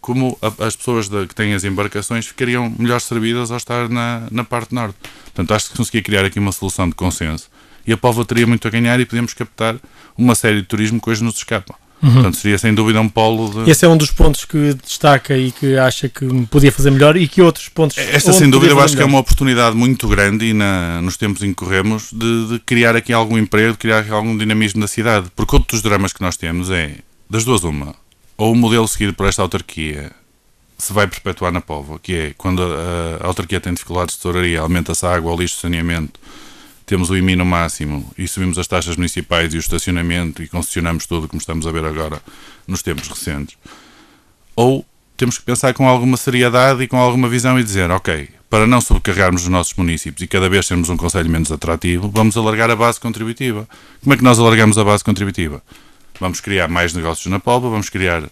como a, as pessoas de, que têm as embarcações ficariam melhor servidas ao estar na, na parte norte. Portanto, acho que conseguia criar aqui uma solução de consenso. E a Póvoa teria muito a ganhar e podíamos captar uma série de turismo que hoje nos escapa. Uhum. Portanto, seria sem dúvida um polo de... Esse é um dos pontos que destaca e que acha que podia fazer melhor e que outros pontos... Esta, sem dúvida, eu acho melhor. que é uma oportunidade muito grande e na, nos tempos em que corremos de, de criar aqui algum emprego, de criar algum dinamismo na cidade. Porque outro dos dramas que nós temos é, das duas uma, ou o modelo seguido por esta autarquia se vai perpetuar na povo, que é quando a, a autarquia tem dificuldades de tesouraria, aumenta-se a água, o lixo, o saneamento, temos o IMI no máximo e subimos as taxas municipais e o estacionamento e concessionamos tudo, como estamos a ver agora nos tempos recentes. Ou temos que pensar com alguma seriedade e com alguma visão e dizer, ok, para não sobrecarregarmos os nossos municípios e cada vez sermos um conselho menos atrativo, vamos alargar a base contributiva. Como é que nós alargamos a base contributiva? Vamos criar mais negócios na Póvoa, vamos criar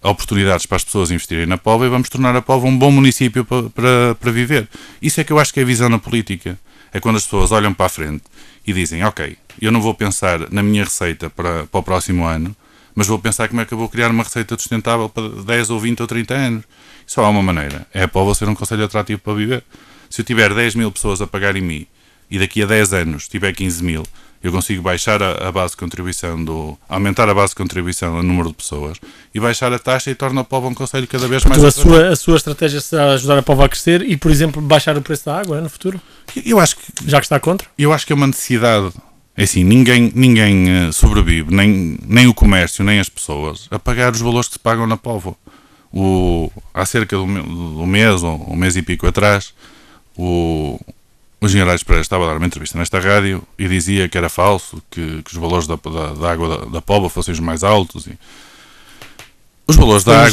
oportunidades para as pessoas investirem na Póvoa e vamos tornar a Póvoa um bom município para, para, para viver. Isso é que eu acho que é a visão na política. É quando as pessoas olham para a frente e dizem, ok, eu não vou pensar na minha receita para, para o próximo ano, mas vou pensar como é que eu vou criar uma receita sustentável para 10 ou 20 ou 30 anos. Só há uma maneira. É a você ser um conselho atrativo para viver. Se eu tiver 10 mil pessoas a pagar em mim e daqui a 10 anos tiver 15 mil, eu consigo baixar a, a, base de contribuição do. aumentar a base de contribuição a número de pessoas e baixar a taxa e torna o povo um conselho cada vez mais. a sua, a sua estratégia será ajudar a povo a crescer e, por exemplo, baixar o preço da água no futuro? Eu acho que. Já que está contra? Eu acho que é uma necessidade. É assim, ninguém, ninguém eh, sobrevive, nem, nem o comércio, nem as pessoas, a pagar os valores que se pagam na povo. O, há cerca de um, mês ou um mês e pico atrás, o, o generais Aires estava a dar uma entrevista nesta rádio e dizia que era falso, que, que os valores da, da, da água da, da fossem os mais altos. E... Os valores da água,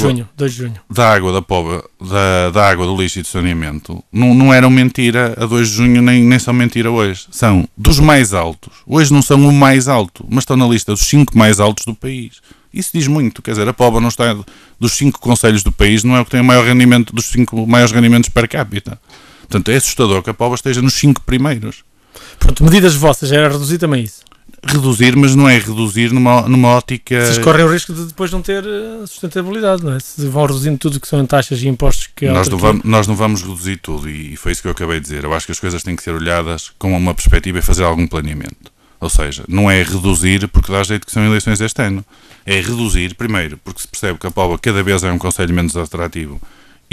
junho, da água da Póvoa, da, da água do lixo e do saneamento não, não eram mentira a 2 de junho, nem, nem são mentira hoje. São dos mais altos. Hoje não são o mais alto, mas estão na lista dos 5 mais altos do país. Isso diz muito, quer dizer, a Pova não está dos cinco conselhos do país, não é o que tem o maior rendimento dos cinco maiores rendimentos per capita. Portanto, é assustador que a Póvoa esteja nos cinco primeiros. Portanto, medidas vossas era reduzir também isso? Reduzir, mas não é reduzir numa, numa ótica. Vocês correm o risco de depois não ter eh, sustentabilidade, não é? Se vão reduzindo tudo que são taxas e impostos que nós não, vamos, nós não vamos reduzir tudo e foi isso que eu acabei de dizer. Eu acho que as coisas têm que ser olhadas com uma perspectiva e fazer algum planeamento. Ou seja, não é reduzir porque dá jeito que são eleições este ano. É reduzir, primeiro, porque se percebe que a Póvoa cada vez é um conselho menos atrativo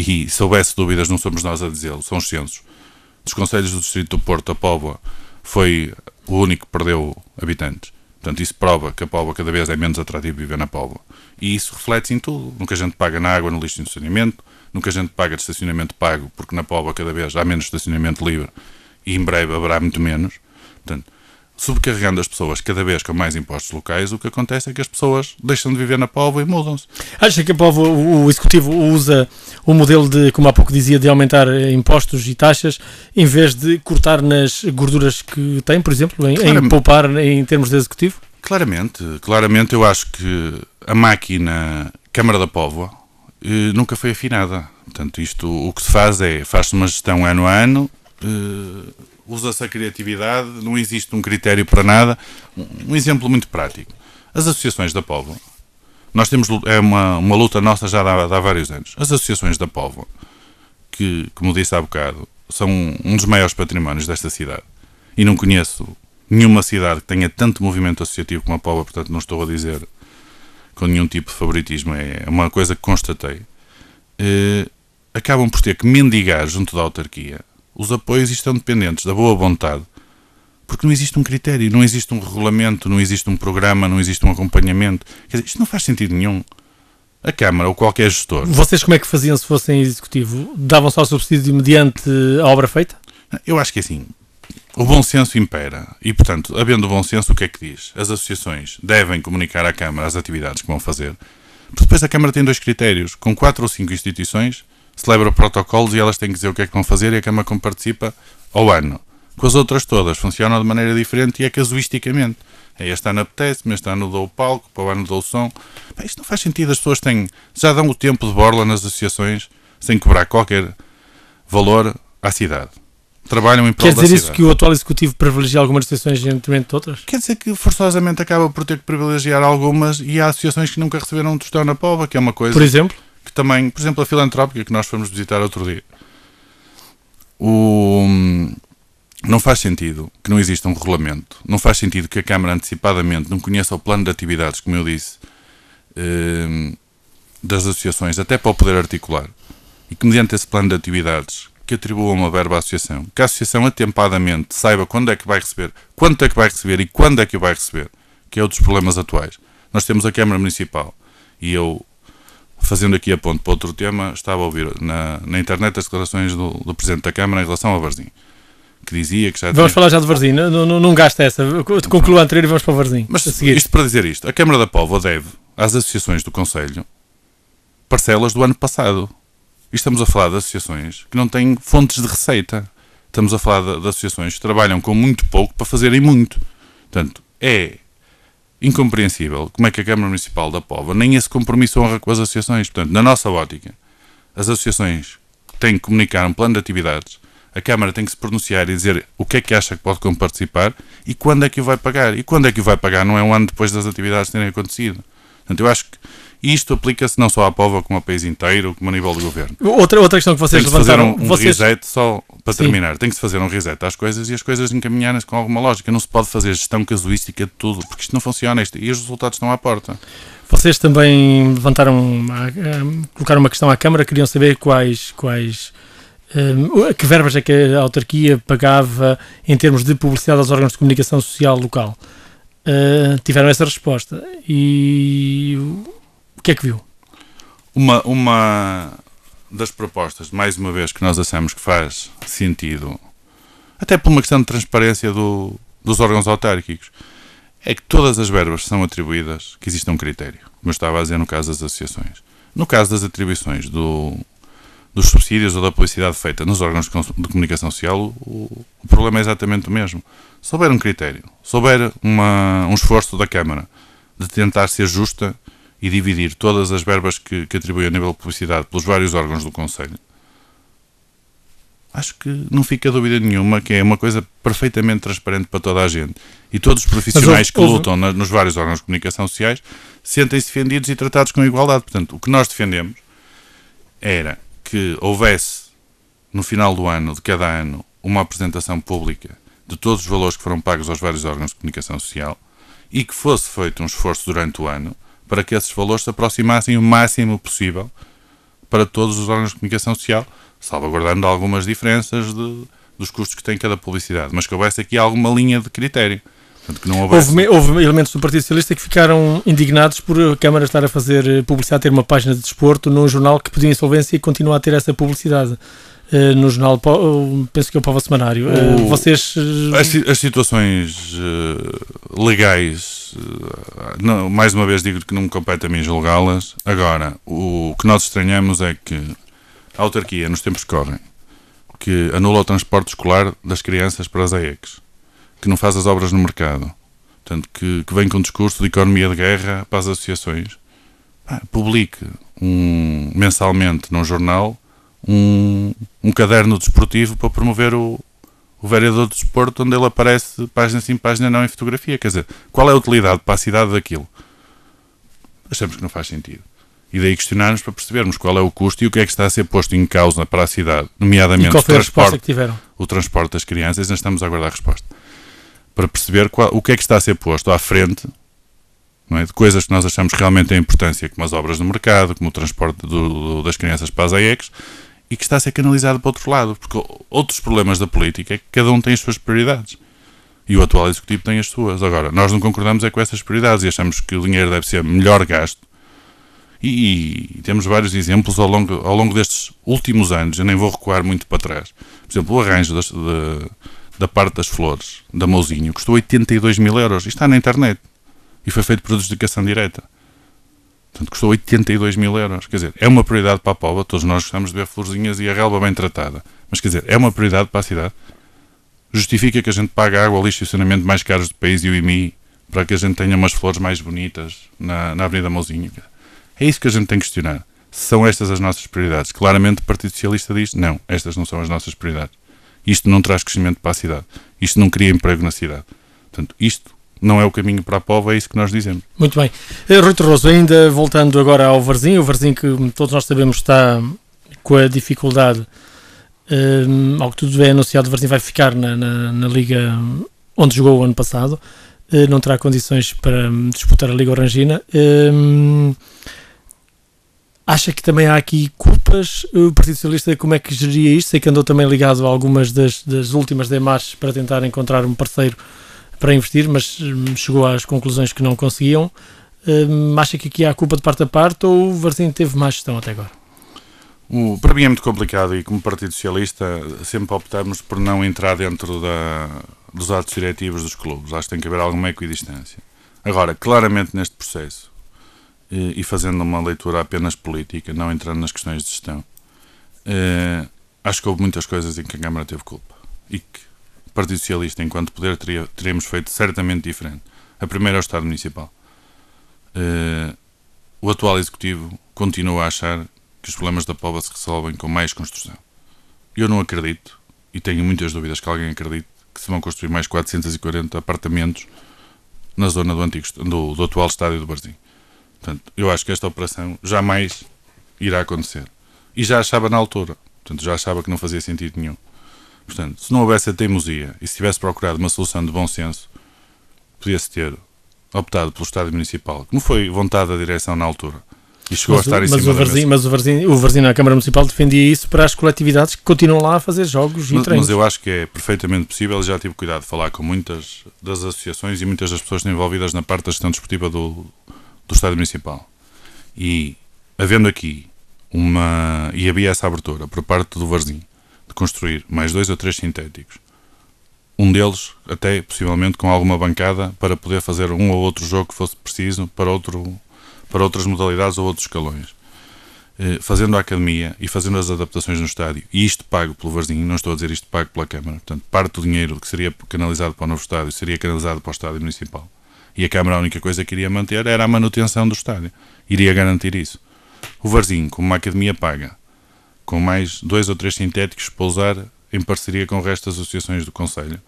e se houvesse dúvidas, não somos nós a dizê-lo, são os censos. Dos Conselhos do Distrito do Porto, a Póvoa foi o único que perdeu habitantes. Portanto, isso prova que a Póvoa cada vez é menos atrativo viver na Póvoa. E isso reflete-se em tudo. Nunca a gente paga na água, no lixo de estacionamento, nunca a gente paga de estacionamento pago, porque na Póvoa cada vez há menos estacionamento livre e em breve haverá muito menos. Portanto, sobrecarregando as pessoas cada vez com mais impostos locais, o que acontece é que as pessoas deixam de viver na povo e mudam-se. Acha que a povo, o Executivo, usa o modelo de, como há pouco dizia, de aumentar eh, impostos e taxas, em vez de cortar nas gorduras que tem, por exemplo, em, em poupar em termos de Executivo? Claramente, claramente eu acho que a máquina Câmara da Póvoa eh, nunca foi afinada. Portanto, isto o que se faz é, faz-se uma gestão ano a ano, eh, usa-se a criatividade, não existe um critério para nada. Um exemplo muito prático. As associações da povo Nós temos, é uma, uma luta nossa já há, há vários anos. As associações da povo que, como disse há bocado, são um dos maiores patrimónios desta cidade. E não conheço nenhuma cidade que tenha tanto movimento associativo como a povo portanto não estou a dizer com nenhum tipo de favoritismo, é uma coisa que constatei. Eh, acabam por ter que mendigar junto da autarquia os apoios estão dependentes da boa vontade. Porque não existe um critério, não existe um regulamento, não existe um programa, não existe um acompanhamento. Quer dizer, isto não faz sentido nenhum. A Câmara ou qualquer gestor. Vocês como é que faziam se fossem executivo? Davam só subsídio mediante a obra feita? Eu acho que é assim. O bom senso impera. E, portanto, havendo o bom senso, o que é que diz? As associações devem comunicar à Câmara as atividades que vão fazer. Porque depois a Câmara tem dois critérios. Com quatro ou cinco instituições, celebra protocolos e elas têm que dizer o que é que vão fazer e a Câmara como participa ao ano. Com as outras todas funcionam de maneira diferente e é casuisticamente. É, este ano apetece-me, este ano dou o palco, para o ano dou o som. Bem, isto não faz sentido, as pessoas têm, já dão o tempo de borla nas associações sem cobrar qualquer valor à cidade. Trabalham em prol Quer dizer isso que o atual executivo privilegia algumas associações em detrimento de outras? Quer dizer que forçosamente acaba por ter que privilegiar algumas e há associações que nunca receberam um tostão na pova, que é uma coisa. Por exemplo? que também, por exemplo, a filantrópica que nós fomos visitar outro dia. O, hum, não faz sentido que não exista um regulamento, não faz sentido que a Câmara antecipadamente não conheça o plano de atividades, como eu disse, hum, das associações, até para o poder articular, e que mediante esse plano de atividades que atribua uma verba à associação, que a associação atempadamente saiba quando é que vai receber, quanto é que vai receber e quando é que vai receber, que é outros problemas atuais. Nós temos a Câmara Municipal, e eu fazendo aqui a ponto para outro tema, estava a ouvir na, na internet as declarações do, do Presidente da Câmara em relação ao Varzim. Que dizia que já Vamos tinha... falar já de Varzim, não, não, não gasta essa. Concluo a anterior e vamos para o Varzim. Mas isto para dizer isto: a Câmara da Póvoa deve às associações do Conselho parcelas do ano passado. E estamos a falar de associações que não têm fontes de receita. Estamos a falar de, de associações que trabalham com muito pouco para fazerem muito. Portanto, é incompreensível como é que a Câmara Municipal da Póvoa nem esse compromisso honra com as associações. Portanto, na nossa ótica, as associações têm que comunicar um plano de atividades, a Câmara tem que se pronunciar e dizer o que é que acha que pode participar e quando é que o vai pagar. E quando é que o vai pagar não é um ano depois das atividades terem acontecido. Portanto, eu acho que isto aplica-se não só à Póvoa, como ao país inteiro, como a nível do governo. Outra, outra questão que vocês levantaram. Fazer um, um vocês... reset só para Sim. terminar, tem que se fazer um reset às coisas e as coisas encaminhadas com alguma lógica. Não se pode fazer gestão casuística de tudo, porque isto não funciona isto, e os resultados estão à porta. Vocês também levantaram, uma, eh, colocaram uma questão à Câmara, queriam saber quais, quais eh, que verbas é que a autarquia pagava em termos de publicidade aos órgãos de comunicação social local. Eh, tiveram essa resposta. E o que é que viu? Uma, uma, das propostas, mais uma vez, que nós achamos que faz sentido, até por uma questão de transparência do, dos órgãos autárquicos, é que todas as verbas são atribuídas, que existe um critério, como eu estava a dizer no caso das associações. No caso das atribuições do, dos subsídios ou da publicidade feita nos órgãos de comunicação social, o, o problema é exatamente o mesmo. Se houver um critério, se houver uma, um esforço da Câmara de tentar ser justa e dividir todas as verbas que, que atribui a nível de publicidade pelos vários órgãos do Conselho, acho que não fica dúvida nenhuma que é uma coisa perfeitamente transparente para toda a gente. E todos os profissionais que lutam na, nos vários órgãos de comunicação sociais sentem-se defendidos e tratados com igualdade. Portanto, o que nós defendemos era que houvesse, no final do ano, de cada ano, uma apresentação pública de todos os valores que foram pagos aos vários órgãos de comunicação social e que fosse feito um esforço durante o ano para que esses valores se aproximassem o máximo possível para todos os órgãos de comunicação social, salvaguardando algumas diferenças de, dos custos que tem cada publicidade, mas que houvesse aqui alguma linha de critério. Portanto, que não houvesse... houve, houve elementos do Partido Socialista que ficaram indignados por a Câmara estar a fazer eh, publicidade, ter uma página de desporto num jornal que pedia insolvência e continua a ter essa publicidade. Eh, no jornal, eh, penso que é o Povo Semanário. Eh, o, vocês. As, as situações legais, não, mais uma vez digo que não me compete a mim julgá-las. Agora, o que nós estranhamos é que a autarquia, nos tempos que correm, que anula o transporte escolar das crianças para as AECs, que não faz as obras no mercado, portanto, que, que vem com um discurso de economia de guerra para as associações, publique um, mensalmente num jornal um, um caderno desportivo para promover o, o vereador do desporto, onde ele aparece página sim, página não em fotografia. Quer dizer, qual é a utilidade para a cidade daquilo? Achamos que não faz sentido. E daí questionarmos para percebermos qual é o custo e o que é que está a ser posto em causa para a cidade, nomeadamente o transporte, o transporte das crianças. Nós estamos a aguardar a resposta para perceber qual, o que é que está a ser posto à frente é? de coisas que nós achamos que realmente têm importância, como as obras do mercado, como o transporte do, do, das crianças para as AEX, e que está a ser canalizado para outro lado, porque outros problemas da política é que cada um tem as suas prioridades. E o atual executivo tem as suas. Agora, nós não concordamos é com essas prioridades e achamos que o dinheiro deve ser melhor gasto. E, e temos vários exemplos ao longo, ao longo destes últimos anos, eu nem vou recuar muito para trás. Por exemplo, o arranjo das, de, da parte das flores, da Mouzinho, custou 82 mil euros e está na internet. E foi feito por dedicação direta. Portanto, custou 82 mil euros. Quer dizer, é uma prioridade para a Pova. todos nós gostamos de ver florzinhas e a relva bem tratada. Mas, quer dizer, é uma prioridade para a cidade? Justifica que a gente pague água, lixo e saneamento mais caros do país e o IMI para que a gente tenha umas flores mais bonitas na, na Avenida Mãozinha? É isso que a gente tem que questionar. São estas as nossas prioridades? Claramente o Partido Socialista diz, não, estas não são as nossas prioridades. Isto não traz crescimento para a cidade. Isto não cria emprego na cidade. Portanto, isto não é o caminho para a pova, é isso que nós dizemos. Muito bem. Eh, Rui Torroso, ainda voltando agora ao Varzim, o Varzim que todos nós sabemos está com a dificuldade, um, eh, ao que tudo é anunciado, o Varzim vai ficar na, na, na Liga onde jogou o ano passado, uh, não terá condições para disputar a Liga Orangina. Um, acha que também há aqui culpas? O Partido Socialista como é que geria isto? Sei que andou também ligado a algumas das, das últimas demarches para tentar encontrar um parceiro para investir, mas hum, chegou às conclusões que não conseguiam. Uh, acha que aqui há culpa de parte a parte ou o Varzim teve má gestão até agora? O, para mim é muito complicado e, como Partido Socialista, sempre optamos por não entrar dentro da, dos atos diretivos dos clubes. Acho que tem que haver alguma equidistância. Agora, claramente neste processo, e, eh, e fazendo uma leitura apenas política, não entrando nas questões de gestão, eh, acho que houve muitas coisas em que a Câmara teve culpa e que Partido Socialista, enquanto poder, teria, teríamos feito certamente diferente. A primeira é o Estado Municipal. Uh, o atual Executivo continua a achar que os problemas da Pova se resolvem com mais construção. Eu não acredito, e tenho muitas dúvidas que alguém acredite, que se vão construir mais 440 apartamentos na zona do, antigo, do, do atual estádio do Barzinho. Portanto, eu acho que esta operação jamais irá acontecer. E já achava na altura, portanto, já achava que não fazia sentido nenhum. Portanto, se não houvesse a teimosia e se tivesse procurado uma solução de bom senso, podia-se ter optado pelo Estádio Municipal, como foi vontade da direção na altura. E chegou mas, a estar em mas cima o Varzim, Mas o Varzim, o Varzim na Câmara Municipal defendia isso para as coletividades que continuam lá a fazer jogos mas, e treinos. Mas eu acho que é perfeitamente possível, já tive cuidado de falar com muitas das associações e muitas das pessoas envolvidas na parte da gestão desportiva do, do Estádio Municipal. E havendo aqui uma... e havia essa abertura por parte do Varzim, de construir mais dois ou três sintéticos. Um deles, até possivelmente com alguma bancada, para poder fazer um ou outro jogo que fosse preciso para, outro, para outras modalidades ou outros escalões. Eh, fazendo a academia e fazendo as adaptações no estádio, e isto pago pelo Varzinho, não estou a dizer isto pago pela Câmara, portanto, parte do dinheiro que seria canalizado para o novo estádio seria canalizado para o estádio municipal. E a Câmara a única coisa que iria manter era a manutenção do estádio, iria garantir isso. O Varzinho, como uma academia paga, com mais dois ou três sintéticos pousar em parceria com o resto das associações do Conselho.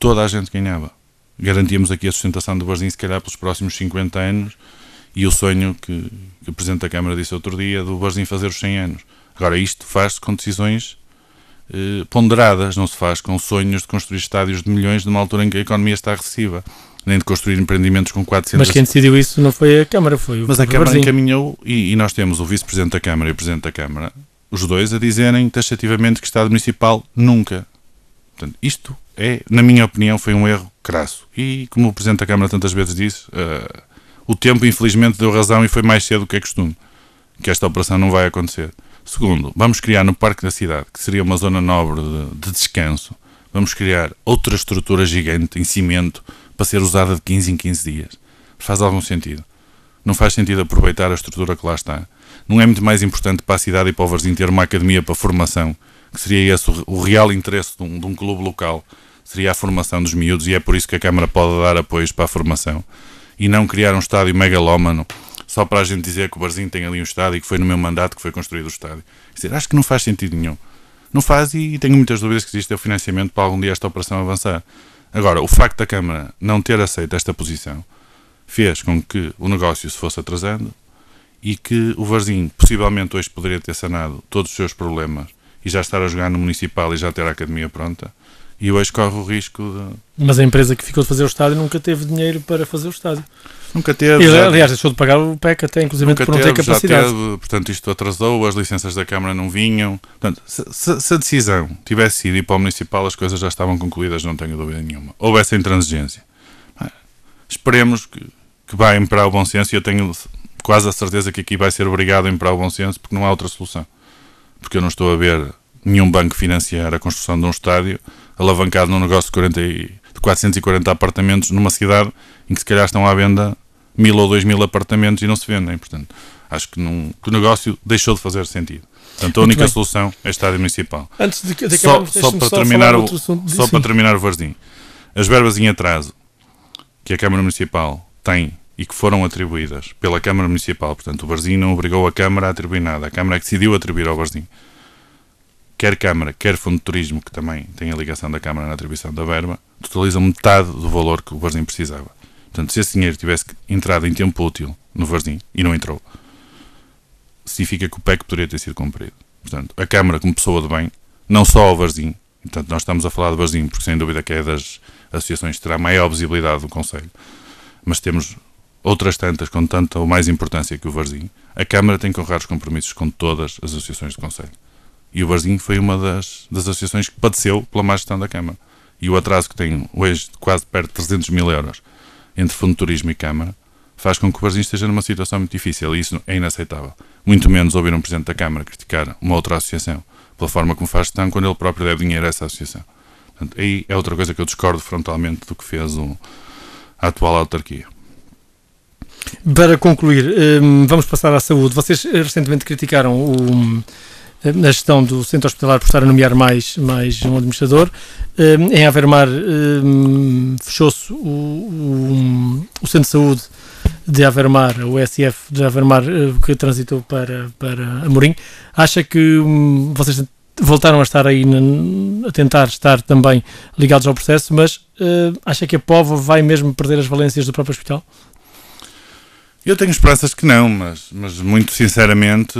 Toda a gente ganhava. Garantíamos aqui a sustentação do Barzinho, se calhar, pelos próximos 50 anos e o sonho que, que o Presidente da Câmara disse outro dia do Barzinho fazer os 100 anos. Agora, isto faz-se com decisões eh, ponderadas, não se faz com sonhos de construir estádios de milhões numa altura em que a economia está recessiva nem de construir empreendimentos com 400... Mas quem decidiu isso não foi a Câmara, foi o Mas a Câmara Varzim. encaminhou, e, e, nós temos o Vice-Presidente da Câmara e o Presidente da Câmara, os dois a dizerem taxativamente que Estado Municipal nunca. Portanto, isto é, na minha opinião, foi um erro crasso. E, como o Presidente da Câmara tantas vezes disse, uh, o tempo, infelizmente, deu razão e foi mais cedo do que é costume, que esta operação não vai acontecer. Segundo, vamos criar no Parque da Cidade, que seria uma zona nobre de, de descanso, vamos criar outra estrutura gigante em cimento para ser usada de 15 em 15 dias. Faz algum sentido. Não faz sentido aproveitar a estrutura que lá está. Não é muito mais importante para a cidade e para o Varzim ter uma academia para formação, que seria esse o real interesse de um, de um clube local, seria a formação dos miúdos e é por isso que a Câmara pode dar apoios para a formação. E não criar um estádio megalómano só para a gente dizer que o Barzinho tem ali um estádio e que foi no meu mandato que foi construído o estádio. Quer dizer, acho que não faz sentido nenhum. Não faz e, e tenho muitas dúvidas que existe o financiamento para algum dia esta operação avançar. Agora, o facto da Câmara não ter aceito esta posição fez com que o negócio se fosse atrasando e que o Varzim possivelmente hoje poderia ter sanado todos os seus problemas e já estar a jogar no Municipal e já ter a academia pronta. E hoje corre o risco de. Mas a empresa que ficou de fazer o estádio nunca teve dinheiro para fazer o estádio. Nunca teve. E, Aliás, deixou de pagar o PEC até, inclusive, nunca por não teve, ter capacidade. Já teve, portanto, isto atrasou, as licenças da Câmara não vinham. Portanto, se, se a decisão tivesse sido ir para o Municipal, as coisas já estavam concluídas, não tenho dúvida nenhuma. Houve essa intransigência. É? Esperemos que que vai para o bom senso e eu tenho quase a certeza que aqui vai ser obrigado a para o bom senso porque não há outra solução. Porque eu não estou a ver nenhum banco financiar a construção de um estádio alavancado num negócio de, 40 e, de 440 apartamentos numa cidade em que se calhar estão à venda mil ou dois mil apartamentos e não se vendem. Portanto, acho que, não, que o negócio deixou de fazer sentido. Portanto, a Muito única bem. solução é estádio municipal. Antes de, de só, só, para, só terminar o, só para terminar o Varzim. As verbas em atraso que a Câmara Municipal tem e que foram atribuídas pela Câmara Municipal. Portanto, o Barzinho não obrigou a Câmara a atribuir nada. A Câmara é que decidiu atribuir ao Barzinho. Quer Câmara, quer Fundo de Turismo, que também tem a ligação da Câmara na atribuição da verba, totaliza metade do valor que o Barzinho precisava. Portanto, se esse dinheiro tivesse entrado em tempo útil no Barzinho e não entrou, significa que o PEC poderia ter sido cumprido. Portanto, a Câmara, como pessoa de bem, não só ao Barzinho. portanto, nós estamos a falar do Barzinho porque, sem dúvida, que é das associações que terá maior visibilidade do Conselho, mas temos outras tantas com tanta ou mais importância que o Varzim, a Câmara tem que honrar os compromissos com todas as associações de Conselho. E o Varzim foi uma das, das associações que padeceu pela má gestão da Câmara. E o atraso que tem hoje, de quase perto de 300 mil euros, entre Fundo de Turismo e Câmara, faz com que o Varzim esteja numa situação muito difícil e isso é inaceitável. Muito menos ouvir um Presidente da Câmara criticar uma outra associação pela forma como faz gestão quando ele próprio deve dinheiro a essa associação. Portanto, aí é outra coisa que eu discordo frontalmente do que fez o, a atual autarquia. Para concluir, hum, vamos passar à saúde. Vocês eh, recentemente criticaram o, hum, a gestão do centro hospitalar por estar a nomear mais, mais um administrador. Hum, em Avermar fechou-se o, o, o, centro de saúde de Avermar, o SF de Avermar, eh, que transitou para, para Amorim. Acha que vocês voltaram a estar aí a tentar estar também ligados ao processo, mas uh, acha que a Povo vai mesmo perder as valências do próprio hospital? Eu tenho esperanças que não, mas, mas muito sinceramente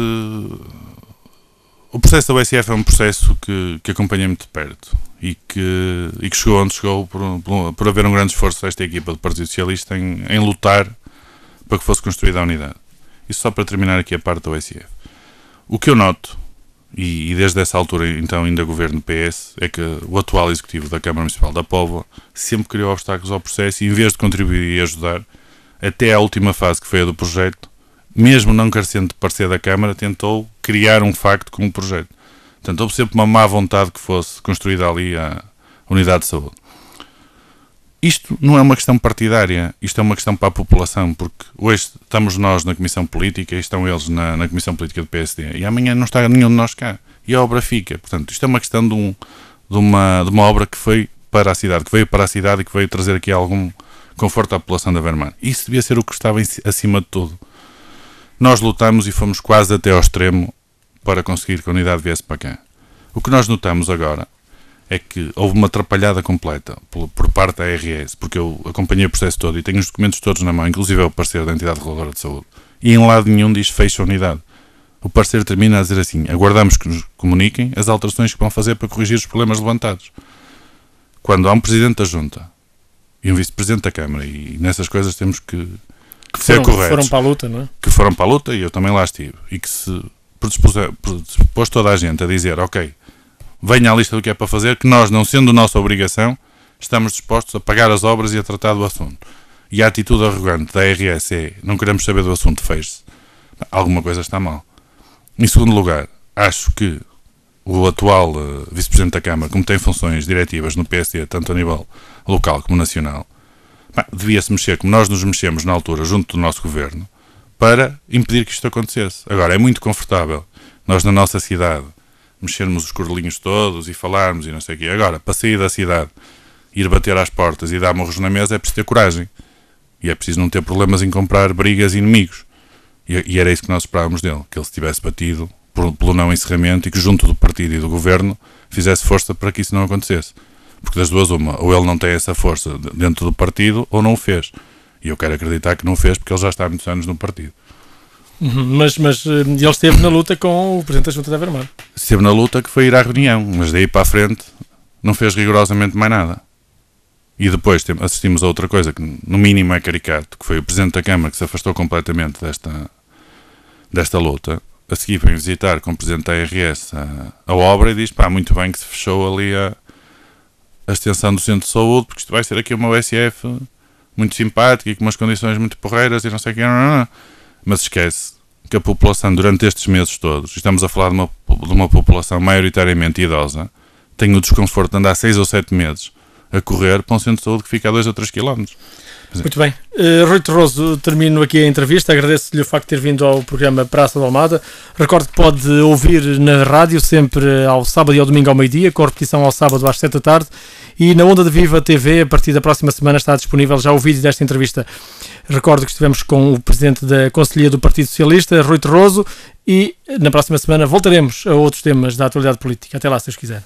o processo da USF é um processo que, que acompanha muito de perto e que, e que chegou onde chegou por, por, por haver um grande esforço desta equipa do Partido Socialista em, em lutar para que fosse construída a unidade. Isso só para terminar aqui a parte da USF. O que eu noto e, e, desde essa altura, então, ainda governo PS, é que o atual executivo da Câmara Municipal da Póvoa sempre criou obstáculos ao processo e, em vez de contribuir e ajudar, até à última fase, que foi a do projeto, mesmo não carecendo de parecer da Câmara, tentou criar um facto com o projeto. Portanto, houve sempre uma má vontade que fosse construída ali a unidade de saúde isto não é uma questão partidária, isto é uma questão para a população, porque hoje estamos nós na Comissão Política e estão eles na, na Comissão Política do PSD, e amanhã não está nenhum de nós cá, e a obra fica. Portanto, isto é uma questão de, um, de, uma, de uma obra que foi para a cidade, que veio para a cidade e que veio trazer aqui algum conforto à população da Vermã. Isso devia ser o que estava em, acima de tudo. Nós lutamos e fomos quase até ao extremo para conseguir que a unidade viesse para cá. O que nós notamos agora é que houve uma atrapalhada completa por, por, parte da ARS, porque eu acompanhei o processo todo e tenho os documentos todos na mão, inclusive é o parceiro da entidade reguladora de saúde. E em lado nenhum diz fecha a unidade. O parceiro termina a dizer assim: aguardamos que nos comuniquem as alterações que vão fazer para corrigir os problemas levantados. Quando há um presidente da junta e um vice-presidente da Câmara, e nessas coisas temos que, que ser corretos. Que foram para a luta, não é? Que foram para a luta e eu também lá estive. E que se predispôs toda a gente a dizer: ok, venha à lista do que é para fazer, que nós, não sendo nossa obrigação, estamos dispostos a pagar as obras e a tratar do assunto. E a atitude arrogante da RS é não queremos saber do assunto, fez-se. Alguma coisa está mal. Em segundo lugar, acho que o atual uh, vice-presidente da Câmara, como tem funções diretivas no PSD, tanto a nível local como nacional, devia-se mexer como nós nos mexemos na altura, junto do nosso governo, para impedir que isto acontecesse. Agora, é muito confortável nós, na nossa cidade, mexermos os cordelinhos todos e falarmos e não sei o quê. Agora, para sair da cidade, ir bater às portas e dar morros na mesa, é preciso ter coragem. E é preciso não ter problemas em comprar brigas e inimigos. E, e era isso que nós esperávamos dele, que ele se tivesse batido por, pelo não encerramento e que, junto do partido e do governo, fizesse força para que isso não acontecesse. Porque das duas, uma, ou ele não tem essa força dentro do partido, ou não o fez. E eu quero acreditar que não o fez, porque ele já está há muitos anos no partido. Uhum, mas, mas eh, ele esteve na luta com o Presidente da Junta de Avermar. Esteve na luta que foi ir à reunião, mas daí para a frente não fez rigorosamente mais nada. E depois assistimos a outra coisa que, no mínimo, é caricato, que foi o Presidente da Câmara que se afastou completamente desta, desta luta. A seguir vem visitar com o Presidente da ARS a, a obra e diz, pá, muito bem que se fechou ali a, a extensão do Centro de Saúde, porque isto vai ser aqui uma USF muito simpática e com umas condições muito porreiras e não sei o que, mas esquece que a população, durante estes meses todos, estamos a falar de uma, de uma população maioritariamente idosa, tem o desconforto de andar seis ou sete meses a correr para um centro de saúde que fica a 2 ou 3 quilómetros. É. Muito bem. Uh, Rui Terroso, termino aqui a entrevista. Agradeço-lhe o facto de ter vindo ao programa Praça da Almada. Recordo que pode ouvir na rádio sempre ao sábado e ao domingo ao meio-dia, com repetição ao sábado às 7 da tarde. E na Onda de Viva TV, a partir da próxima semana, está disponível já o vídeo desta entrevista. Recordo que estivemos com o Presidente da Conselhia do Partido Socialista, Rui Terroso, e na próxima semana voltaremos a outros temas da atualidade política. Até lá, se os quiser.